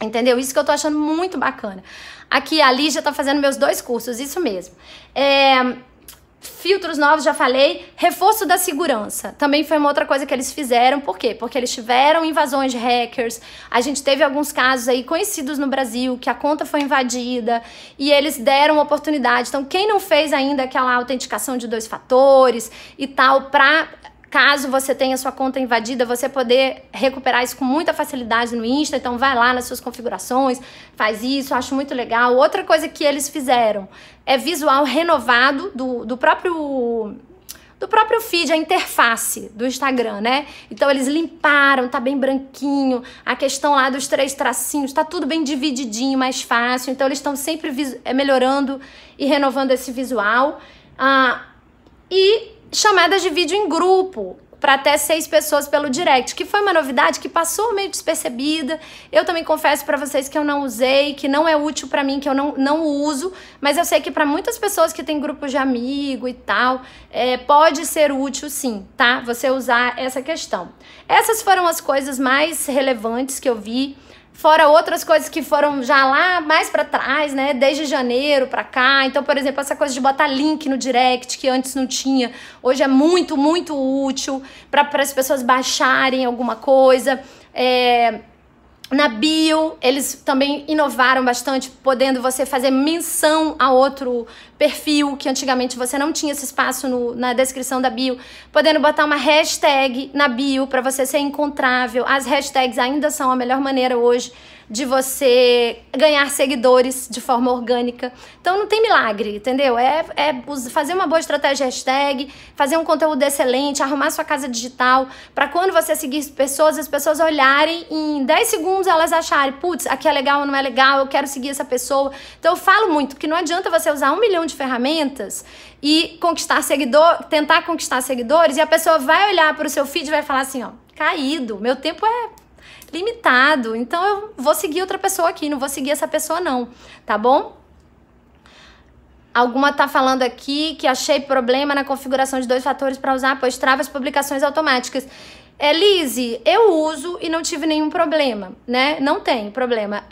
Entendeu? Isso que eu tô achando muito bacana. Aqui, a Lígia tá fazendo meus dois cursos, isso mesmo. É, filtros novos, já falei. Reforço da segurança. Também foi uma outra coisa que eles fizeram. Por quê? Porque eles tiveram invasões de hackers. A gente teve alguns casos aí conhecidos no Brasil que a conta foi invadida e eles deram oportunidade. Então, quem não fez ainda aquela autenticação de dois fatores e tal, pra Caso você tenha sua conta invadida, você poder recuperar isso com muita facilidade no Insta. Então vai lá nas suas configurações, faz isso, acho muito legal. Outra coisa que eles fizeram é visual renovado do, do próprio do próprio feed, a interface do Instagram, né? Então eles limparam, tá bem branquinho, a questão lá dos três tracinhos, tá tudo bem divididinho, mais fácil. Então eles estão sempre é melhorando e renovando esse visual. Ah, e chamadas de vídeo em grupo para até seis pessoas pelo direct, que foi uma novidade que passou meio despercebida. Eu também confesso para vocês que eu não usei, que não é útil para mim, que eu não, não uso, mas eu sei que para muitas pessoas que têm grupos de amigo e tal, é, pode ser útil sim, tá? Você usar essa questão. Essas foram as coisas mais relevantes que eu vi. Fora outras coisas que foram já lá mais para trás, né? Desde janeiro para cá. Então, por exemplo, essa coisa de botar link no direct, que antes não tinha, hoje é muito, muito útil para as pessoas baixarem alguma coisa. É, na bio, eles também inovaram bastante, podendo você fazer menção a outro perfil, que antigamente você não tinha esse espaço no, na descrição da bio, podendo botar uma hashtag na bio para você ser encontrável. As hashtags ainda são a melhor maneira hoje de você ganhar seguidores de forma orgânica. Então não tem milagre, entendeu? É, é fazer uma boa estratégia hashtag, fazer um conteúdo excelente, arrumar sua casa digital, para quando você seguir pessoas, as pessoas olharem e em 10 segundos elas acharem, putz, aqui é legal ou não é legal, eu quero seguir essa pessoa. Então eu falo muito que não adianta você usar um milhão de ferramentas e conquistar seguidor, tentar conquistar seguidores e a pessoa vai olhar para o seu feed e vai falar assim, ó, caído, meu tempo é limitado. Então eu vou seguir outra pessoa aqui, não vou seguir essa pessoa não, tá bom? Alguma tá falando aqui que achei problema na configuração de dois fatores para usar, pois trava as publicações automáticas. Elise, é, eu uso e não tive nenhum problema, né? Não tem problema.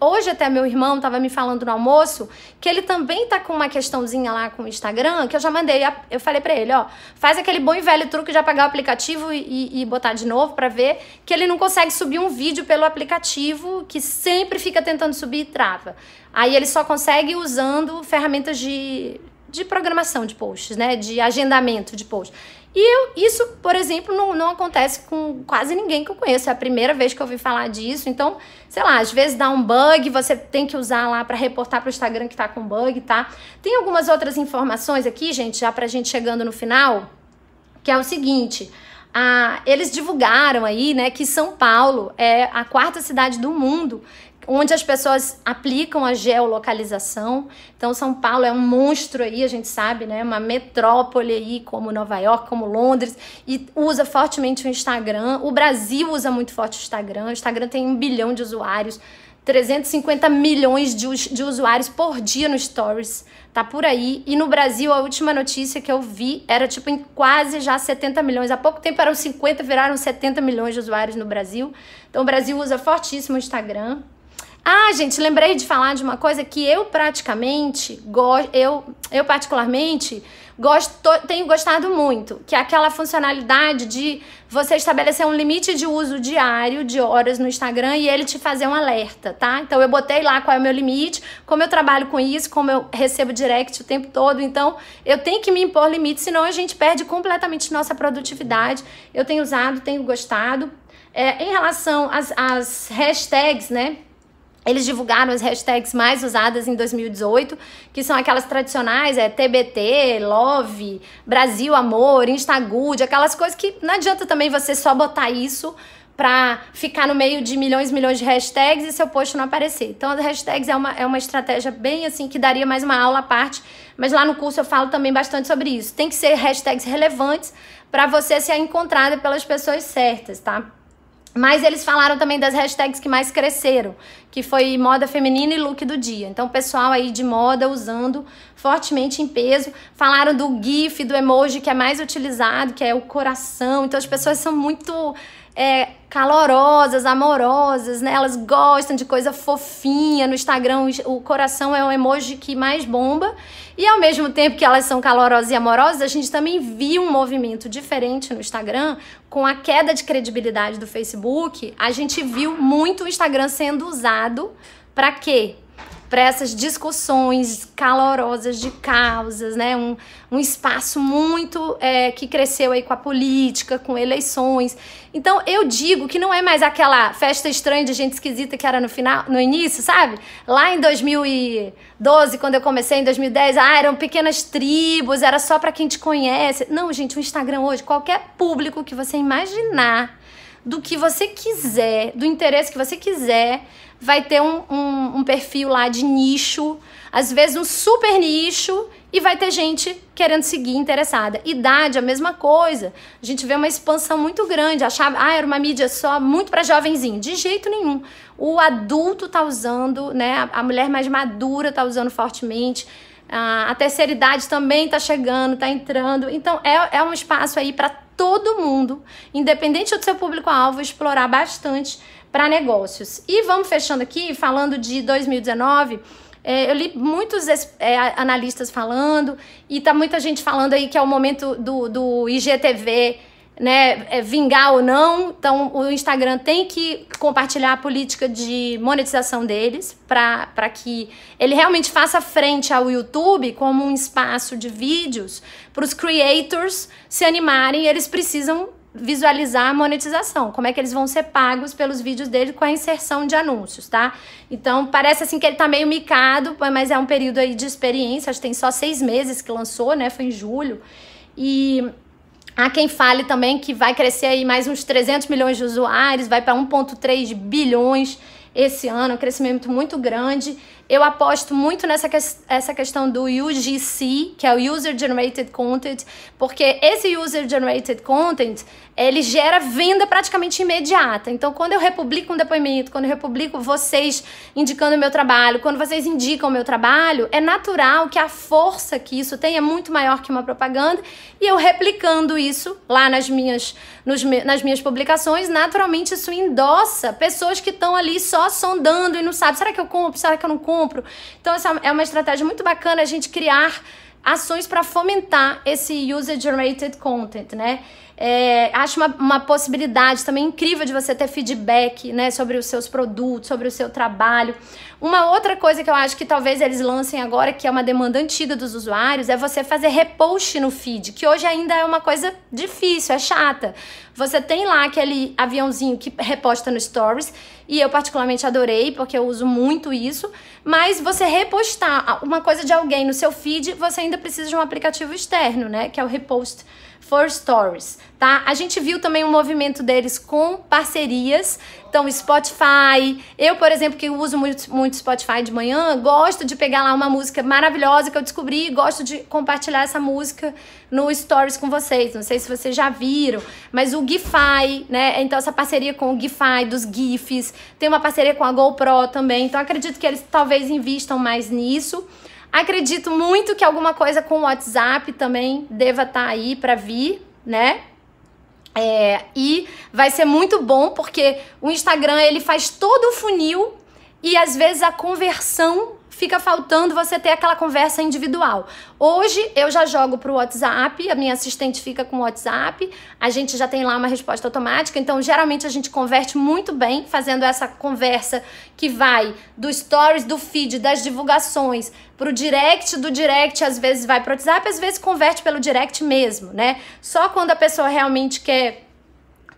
Hoje até meu irmão estava me falando no almoço que ele também tá com uma questãozinha lá com o Instagram, que eu já mandei, eu falei para ele, ó, faz aquele bom e velho truque de apagar o aplicativo e, e botar de novo para ver que ele não consegue subir um vídeo pelo aplicativo, que sempre fica tentando subir e trava. Aí ele só consegue usando ferramentas de, de programação de posts, né? De agendamento de posts. E eu, isso, por exemplo, não, não acontece com quase ninguém que eu conheço. É a primeira vez que eu ouvi falar disso. Então, sei lá, às vezes dá um bug, você tem que usar lá para reportar para o Instagram que tá com bug, tá? Tem algumas outras informações aqui, gente, já pra gente chegando no final, que é o seguinte. Ah, eles divulgaram aí, né, que São Paulo é a quarta cidade do mundo onde as pessoas aplicam a geolocalização. Então, São Paulo é um monstro aí, a gente sabe, né? Uma metrópole aí, como Nova York, como Londres, e usa fortemente o Instagram. O Brasil usa muito forte o Instagram. O Instagram tem um bilhão de usuários. 350 milhões de, de usuários por dia no Stories. Tá por aí. E no Brasil, a última notícia que eu vi era tipo em quase já 70 milhões. Há pouco tempo eram 50, viraram 70 milhões de usuários no Brasil. Então o Brasil usa fortíssimo o Instagram. Ah, gente, lembrei de falar de uma coisa que eu praticamente gosto, eu, eu particularmente gosto, tenho gostado muito, que é aquela funcionalidade de você estabelecer um limite de uso diário de horas no Instagram e ele te fazer um alerta, tá? Então eu botei lá qual é o meu limite, como eu trabalho com isso, como eu recebo direct o tempo todo, então eu tenho que me impor limite, senão a gente perde completamente nossa produtividade. Eu tenho usado, tenho gostado. É, em relação às, às hashtags, né? Eles divulgaram as hashtags mais usadas em 2018, que são aquelas tradicionais, é TBT, Love, Brasil Amor, Instagood, aquelas coisas que não adianta também você só botar isso para ficar no meio de milhões e milhões de hashtags e seu post não aparecer. Então, as hashtags é uma, é uma estratégia bem assim que daria mais uma aula à parte, mas lá no curso eu falo também bastante sobre isso. Tem que ser hashtags relevantes para você ser encontrada pelas pessoas certas, tá? Mas eles falaram também das hashtags que mais cresceram, que foi moda feminina e look do dia. Então, pessoal aí de moda usando fortemente em peso. Falaram do GIF, do emoji que é mais utilizado, que é o coração. Então, as pessoas são muito é, calorosas, amorosas, né? Elas gostam de coisa fofinha. No Instagram, o coração é o emoji que mais bomba. E ao mesmo tempo que elas são calorosas e amorosas, a gente também viu um movimento diferente no Instagram com a queda de credibilidade do Facebook. A gente viu muito o Instagram sendo usado para quê? para essas discussões calorosas de causas, né? Um, um espaço muito é, que cresceu aí com a política, com eleições. Então eu digo que não é mais aquela festa estranha de gente esquisita que era no final, no início, sabe? Lá em 2012, quando eu comecei em 2010, ah, eram pequenas tribos, era só para quem te conhece. Não, gente, o Instagram hoje, qualquer público que você imaginar do que você quiser, do interesse que você quiser. Vai ter um, um, um perfil lá de nicho, às vezes um super nicho, e vai ter gente querendo seguir interessada. Idade, a mesma coisa. A gente vê uma expansão muito grande. Achava, ah, era uma mídia só muito para jovenzinho. De jeito nenhum. O adulto tá usando, né? A mulher mais madura tá usando fortemente a terceira idade também está chegando, está entrando. Então, é, é um espaço aí para todo mundo, independente do seu público-alvo, explorar bastante para negócios. E vamos fechando aqui, falando de 2019. É, eu li muitos é, analistas falando, e tá muita gente falando aí que é o momento do, do IGTV né, é, vingar ou não. Então, o Instagram tem que compartilhar a política de monetização deles para que ele realmente faça frente ao YouTube como um espaço de vídeos para os creators se animarem. Eles precisam visualizar a monetização, como é que eles vão ser pagos pelos vídeos dele com a inserção de anúncios, tá? Então parece assim que ele tá meio micado, mas é um período aí de experiência, acho que tem só seis meses que lançou, né? Foi em julho. E Há quem fale também que vai crescer aí mais uns 300 milhões de usuários, vai para 1,3 bilhões esse ano, um crescimento muito grande. Eu aposto muito nessa que essa questão do UGC, que é o User Generated Content, porque esse User Generated Content, ele gera venda praticamente imediata. Então, quando eu republico um depoimento, quando eu republico vocês indicando o meu trabalho, quando vocês indicam o meu trabalho, é natural que a força que isso tem é muito maior que uma propaganda, e eu replicando isso lá nas minhas, nos, nas minhas publicações, naturalmente isso endossa pessoas que estão ali só sondando e não sabem, será que eu compro, será que eu não compro? compro. Então, essa é uma estratégia muito bacana a gente criar ações para fomentar esse user-generated content, né? É, acho uma, uma possibilidade também incrível de você ter feedback né, sobre os seus produtos, sobre o seu trabalho. Uma outra coisa que eu acho que talvez eles lancem agora, que é uma demanda antiga dos usuários, é você fazer repost no feed, que hoje ainda é uma coisa difícil, é chata. Você tem lá aquele aviãozinho que reposta no Stories, e eu particularmente adorei, porque eu uso muito isso, mas você repostar uma coisa de alguém no seu feed, você ainda precisa de um aplicativo externo, né? Que é o repost for Stories, tá? A gente viu também o um movimento deles com parcerias, então Spotify. Eu, por exemplo, que uso muito, muito Spotify de manhã, gosto de pegar lá uma música maravilhosa que eu descobri e gosto de compartilhar essa música no Stories com vocês. Não sei se vocês já viram, mas o GIFI, né? Então essa parceria com o GIFI dos GIFs, tem uma parceria com a GoPro também. Então acredito que eles talvez invistam mais nisso. Acredito muito que alguma coisa com o WhatsApp também deva estar tá aí para vir, né? É, e vai ser muito bom porque o Instagram ele faz todo o funil e às vezes a conversão fica faltando você ter aquela conversa individual. Hoje eu já jogo para o WhatsApp, a minha assistente fica com o WhatsApp, a gente já tem lá uma resposta automática, então geralmente a gente converte muito bem fazendo essa conversa que vai do stories, do feed, das divulgações para o direct, do direct às vezes vai para o WhatsApp, às vezes converte pelo direct mesmo, né? Só quando a pessoa realmente quer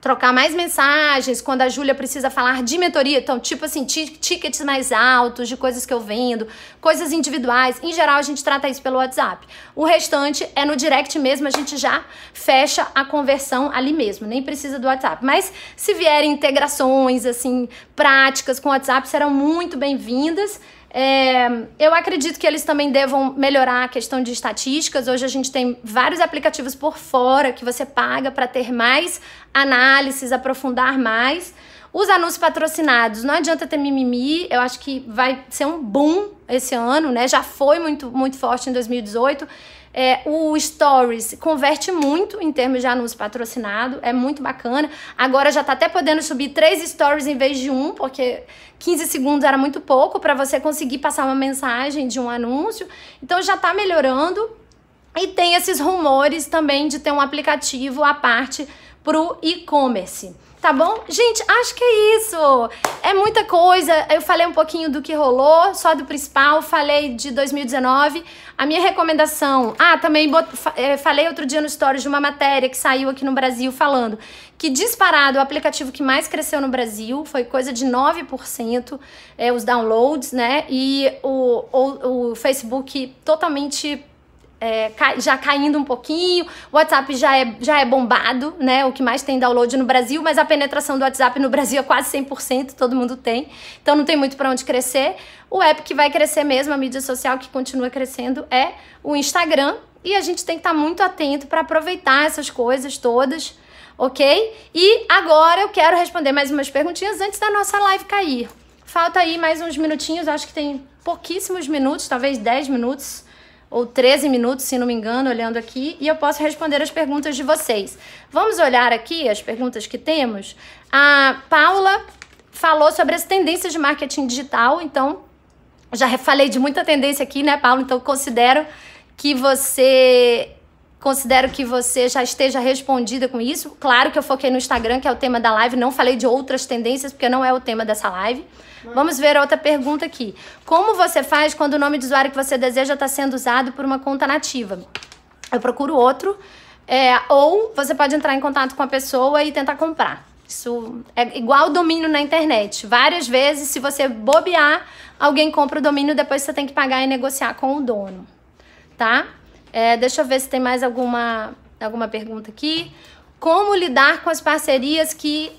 trocar mais mensagens, quando a Júlia precisa falar de mentoria, então, tipo assim, tickets mais altos, de coisas que eu vendo, coisas individuais. Em geral, a gente trata isso pelo WhatsApp. O restante é no direct mesmo, a gente já fecha a conversão ali mesmo, nem precisa do WhatsApp. Mas se vierem integrações, assim, práticas com o WhatsApp, serão muito bem-vindas. É, eu acredito que eles também devam melhorar a questão de estatísticas. Hoje a gente tem vários aplicativos por fora que você paga para ter mais análises, aprofundar mais. Os anúncios patrocinados, não adianta ter mimimi, eu acho que vai ser um boom esse ano, né? Já foi muito, muito forte em 2018. É, o Stories converte muito em termos de anúncio patrocinado, é muito bacana. Agora já tá até podendo subir três stories em vez de um, porque 15 segundos era muito pouco para você conseguir passar uma mensagem de um anúncio. Então já tá melhorando. E tem esses rumores também de ter um aplicativo à parte para o e-commerce tá bom? Gente, acho que é isso. É muita coisa. Eu falei um pouquinho do que rolou, só do principal, falei de 2019. A minha recomendação. Ah, também bot... É, falei outro dia no Stories de uma matéria que saiu aqui no Brasil falando que disparado o aplicativo que mais cresceu no Brasil foi coisa de 9% é, os downloads, né? E o, o, o Facebook totalmente é, já caindo um pouquinho, o WhatsApp já é, já é bombado, né? O que mais tem download no Brasil, mas a penetração do WhatsApp no Brasil é quase 100%, todo mundo tem. Então não tem muito para onde crescer. O app que vai crescer mesmo, a mídia social que continua crescendo é o Instagram. E a gente tem que estar tá muito atento para aproveitar essas coisas todas, ok? E agora eu quero responder mais umas perguntinhas antes da nossa live cair. Falta aí mais uns minutinhos, acho que tem pouquíssimos minutos, talvez 10 minutos ou 13 minutos, se não me engano, olhando aqui, e eu posso responder as perguntas de vocês. Vamos olhar aqui as perguntas que temos? A Paula falou sobre as tendências de marketing digital, então já falei de muita tendência aqui, né, Paulo? Então considero que você considero que você já esteja respondida com isso. Claro que eu foquei no Instagram, que é o tema da live, não falei de outras tendências porque não é o tema dessa live. Vamos ver outra pergunta aqui. Como você faz quando o nome de usuário que você deseja está sendo usado por uma conta nativa? Eu procuro outro. É, ou você pode entrar em contato com a pessoa e tentar comprar. Isso é igual domínio na internet. Várias vezes, se você bobear, alguém compra o domínio, depois você tem que pagar e negociar com o dono. Tá? É, deixa eu ver se tem mais alguma, alguma pergunta aqui. Como lidar com as parcerias que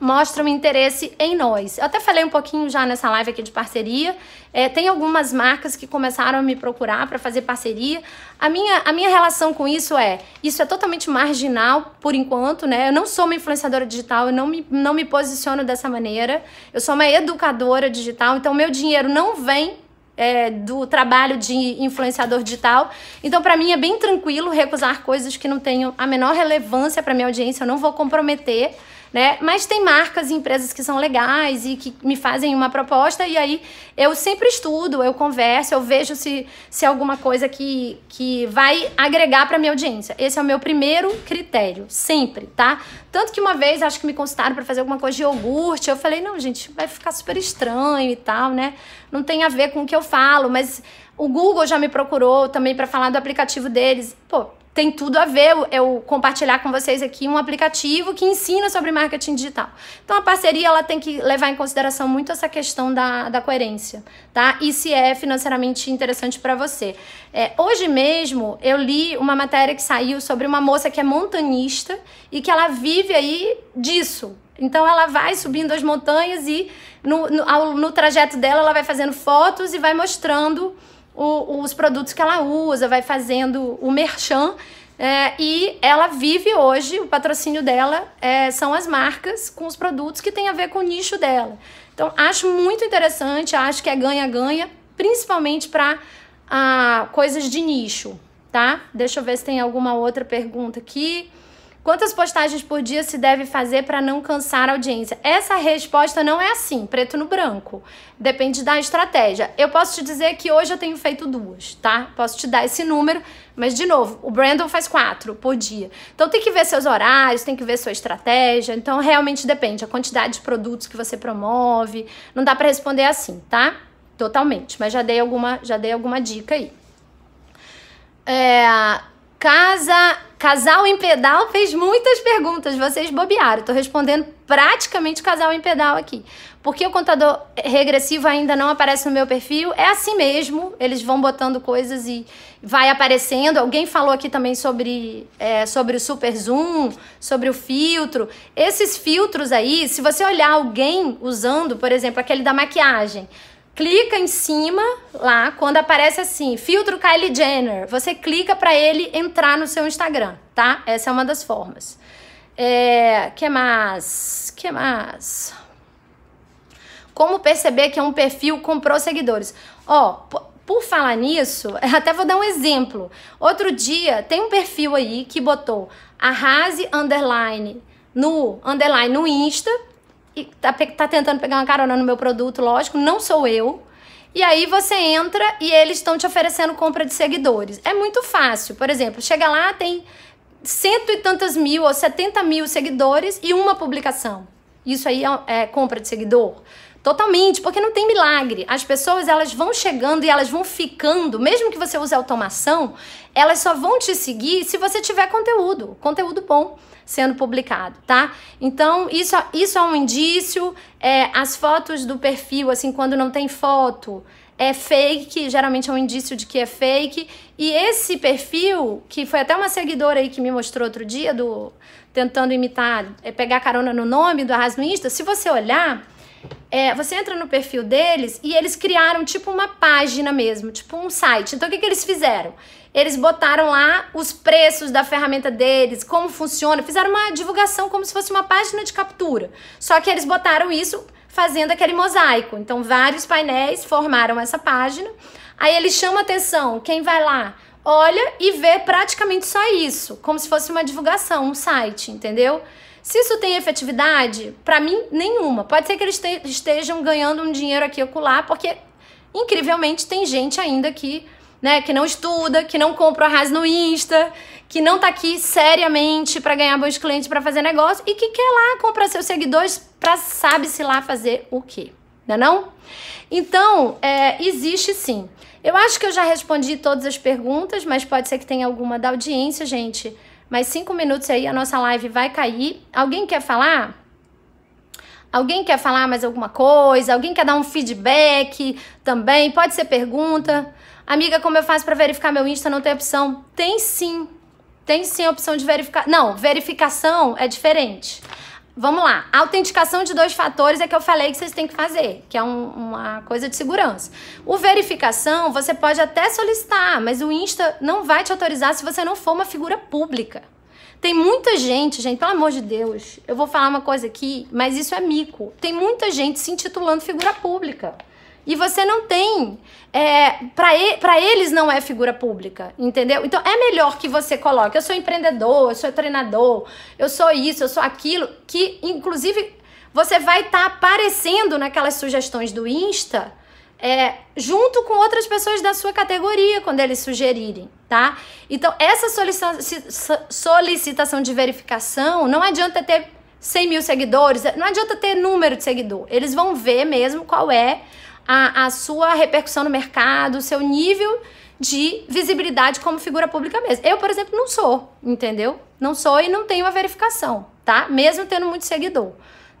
mostram interesse em nós. Eu até falei um pouquinho já nessa live aqui de parceria. É, tem algumas marcas que começaram a me procurar para fazer parceria. A minha, a minha relação com isso é: isso é totalmente marginal por enquanto, né? Eu não sou uma influenciadora digital, eu não me, não me posiciono dessa maneira. Eu sou uma educadora digital, então meu dinheiro não vem é, do trabalho de influenciador digital. Então, para mim, é bem tranquilo recusar coisas que não tenham a menor relevância para minha audiência, eu não vou comprometer né? Mas tem marcas e empresas que são legais e que me fazem uma proposta e aí eu sempre estudo, eu converso, eu vejo se, se é alguma coisa que, que vai agregar para minha audiência. Esse é o meu primeiro critério, sempre, tá? Tanto que uma vez acho que me consultaram para fazer alguma coisa de iogurte, eu falei, não, gente, vai ficar super estranho e tal, né? Não tem a ver com o que eu falo, mas o Google já me procurou também para falar do aplicativo deles. Pô, tem tudo a ver eu é compartilhar com vocês aqui um aplicativo que ensina sobre marketing digital. Então a parceria ela tem que levar em consideração muito essa questão da, da coerência, tá? E se é financeiramente interessante para você. É, hoje mesmo eu li uma matéria que saiu sobre uma moça que é montanista e que ela vive aí disso, então ela vai subindo as montanhas e no, no, ao, no, trajeto dela ela vai fazendo fotos e vai mostrando o, os produtos que ela usa, vai fazendo o merchan. É, e ela vive hoje, o patrocínio dela é, são as marcas com os produtos que tem a ver com o nicho dela. Então, acho muito interessante, acho que é ganha-ganha, principalmente para ah, coisas de nicho, tá? Deixa eu ver se tem alguma outra pergunta aqui. Quantas postagens por dia se deve fazer para não cansar a audiência? Essa resposta não é assim, preto no branco. Depende da estratégia. Eu posso te dizer que hoje eu tenho feito duas, tá? Posso te dar esse número, mas de novo, o Brandon faz quatro por dia. Então tem que ver seus horários, tem que ver sua estratégia. Então realmente depende a quantidade de produtos que você promove. Não dá para responder assim, tá? Totalmente. Mas já dei alguma, já dei alguma dica aí. É, Casa, casal em pedal fez muitas perguntas, vocês bobearam. Estou respondendo praticamente casal em pedal aqui. Porque o contador regressivo ainda não aparece no meu perfil, é assim mesmo, eles vão botando coisas e vai aparecendo. Alguém falou aqui também sobre, é, sobre o super zoom, sobre o filtro. Esses filtros aí, se você olhar alguém usando, por exemplo, aquele da maquiagem, clica em cima lá, quando aparece assim, filtro Kylie Jenner, você clica para ele entrar no seu Instagram, tá? Essa é uma das formas. É, que mais? Que mais? Como perceber que é um perfil comprou seguidores? Ó, por falar nisso, até vou dar um exemplo. Outro dia tem um perfil aí que botou arrase underline no underline no Insta tá, tá tentando pegar uma carona no meu produto, lógico, não sou eu. E aí você entra e eles estão te oferecendo compra de seguidores. É muito fácil. Por exemplo, chega lá, tem cento e tantas mil ou setenta mil seguidores e uma publicação. Isso aí é, é compra de seguidor. Totalmente, porque não tem milagre. As pessoas elas vão chegando e elas vão ficando, mesmo que você use automação, elas só vão te seguir se você tiver conteúdo, conteúdo bom sendo publicado, tá? Então, isso, isso é um indício. É, as fotos do perfil, assim, quando não tem foto, é fake, geralmente é um indício de que é fake. E esse perfil, que foi até uma seguidora aí que me mostrou outro dia, do tentando imitar, é, pegar carona no nome do Arras no Insta, se você olhar é, você entra no perfil deles e eles criaram tipo uma página mesmo, tipo um site. Então o que, que eles fizeram? Eles botaram lá os preços da ferramenta deles, como funciona, fizeram uma divulgação como se fosse uma página de captura. Só que eles botaram isso fazendo aquele mosaico. Então vários painéis formaram essa página. Aí ele chama atenção, quem vai lá olha e vê praticamente só isso, como se fosse uma divulgação, um site, entendeu? Se isso tem efetividade, para mim, nenhuma. Pode ser que eles estejam ganhando um dinheiro aqui ou lá, porque incrivelmente tem gente ainda que, né, que não estuda, que não compra o arraso no Insta, que não tá aqui seriamente para ganhar bons clientes, para fazer negócio e que quer lá comprar seus seguidores para sabe-se lá fazer o quê, não é não? Então, é, existe sim. Eu acho que eu já respondi todas as perguntas, mas pode ser que tenha alguma da audiência, gente mais cinco minutos aí a nossa live vai cair. Alguém quer falar? Alguém quer falar mais alguma coisa? Alguém quer dar um feedback também? Pode ser pergunta. Amiga, como eu faço para verificar meu Insta? Não tem opção. Tem sim. Tem sim a opção de verificar. Não, verificação é diferente. Vamos lá. A autenticação de dois fatores é que eu falei que vocês têm que fazer, que é um, uma coisa de segurança. O verificação, você pode até solicitar, mas o Insta não vai te autorizar se você não for uma figura pública. Tem muita gente, gente, pelo amor de Deus, eu vou falar uma coisa aqui, mas isso é mico. Tem muita gente se intitulando figura pública e você não tem. É, para eles não é figura pública, entendeu? Então é melhor que você coloque: eu sou empreendedor, eu sou treinador, eu sou isso, eu sou aquilo, que inclusive você vai estar tá aparecendo naquelas sugestões do Insta. É, junto com outras pessoas da sua categoria, quando eles sugerirem, tá? Então, essa solicitação de verificação, não adianta ter 100 mil seguidores, não adianta ter número de seguidor. Eles vão ver mesmo qual é a, a sua repercussão no mercado, o seu nível de visibilidade como figura pública mesmo. Eu, por exemplo, não sou, entendeu? Não sou e não tenho a verificação, tá? Mesmo tendo muito seguidor,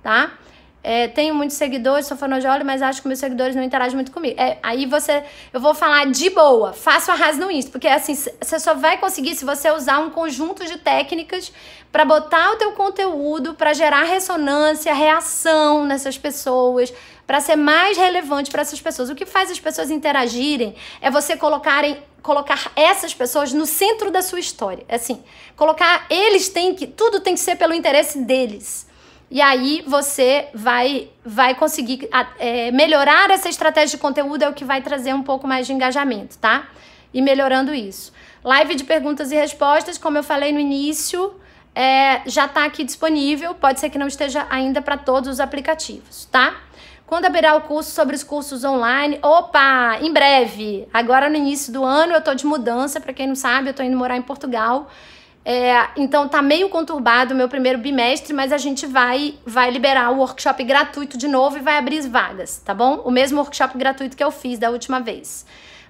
tá? É, tenho muitos seguidores, sou falando de mas acho que meus seguidores não interagem muito comigo. É, aí você, eu vou falar de boa, faço arraso no Insta, porque assim, você só vai conseguir se você usar um conjunto de técnicas para botar o teu conteúdo, para gerar ressonância, reação nessas pessoas, para ser mais relevante para essas pessoas. O que faz as pessoas interagirem é você colocarem colocar essas pessoas no centro da sua história. É assim, colocar eles têm que tudo tem que ser pelo interesse deles. E aí você vai vai conseguir é, melhorar essa estratégia de conteúdo é o que vai trazer um pouco mais de engajamento, tá? E melhorando isso. Live de perguntas e respostas, como eu falei no início, é, já está aqui disponível. Pode ser que não esteja ainda para todos os aplicativos, tá? Quando abrirá o curso sobre os cursos online? Opa, em breve. Agora no início do ano eu tô de mudança, para quem não sabe, eu tô indo morar em Portugal. É, então tá meio conturbado o meu primeiro bimestre, mas a gente vai vai liberar o workshop gratuito de novo e vai abrir vagas, tá bom? O mesmo workshop gratuito que eu fiz da última vez.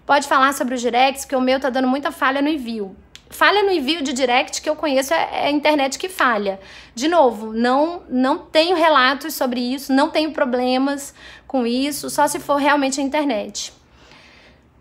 Pode falar sobre os directs, que o meu tá dando muita falha no envio. Falha no envio de direct que eu conheço é, é, a internet que falha. De novo, não, não tenho relatos sobre isso, não tenho problemas com isso, só se for realmente a internet.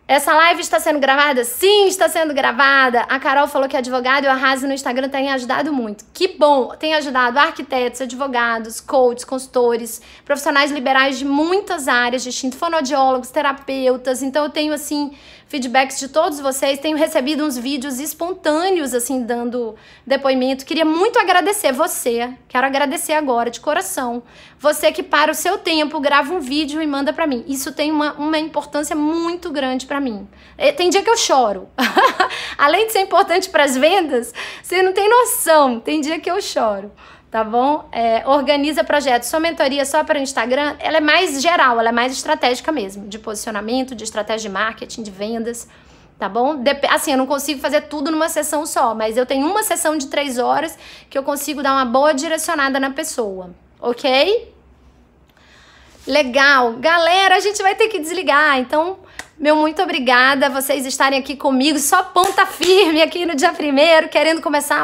Essa live está sendo gravada? Sim, está sendo gravada. A Carol falou que advogado e o Arrasa no Instagram têm ajudado muito. Que bom! Tem ajudado arquitetos, advogados, coaches, consultores, profissionais liberais de muitas áreas distintos fonoaudiólogos, terapeutas. Então eu tenho, assim, feedbacks de todos vocês, tenho recebido uns vídeos espontâneos, assim, dando depoimento. Queria muito agradecer você, quero agradecer agora, de coração. Você que para o seu tempo, grava um vídeo e manda para mim. Isso tem uma, uma importância muito grande para mim. É, tem dia que eu choro. Além de ser importante para as vendas, você não tem noção, tem dia que eu choro tá bom? É, organiza projetos. Sua mentoria só para o Instagram, ela é mais geral, ela é mais estratégica mesmo, de posicionamento, de estratégia de marketing, de vendas, tá bom? Dep assim, eu não consigo fazer tudo numa sessão só, mas eu tenho uma sessão de três horas que eu consigo dar uma boa direcionada na pessoa, ok? Legal. Galera, a gente vai ter que desligar, então... Meu muito obrigada vocês estarem aqui comigo, só ponta firme aqui no dia primeiro, querendo começar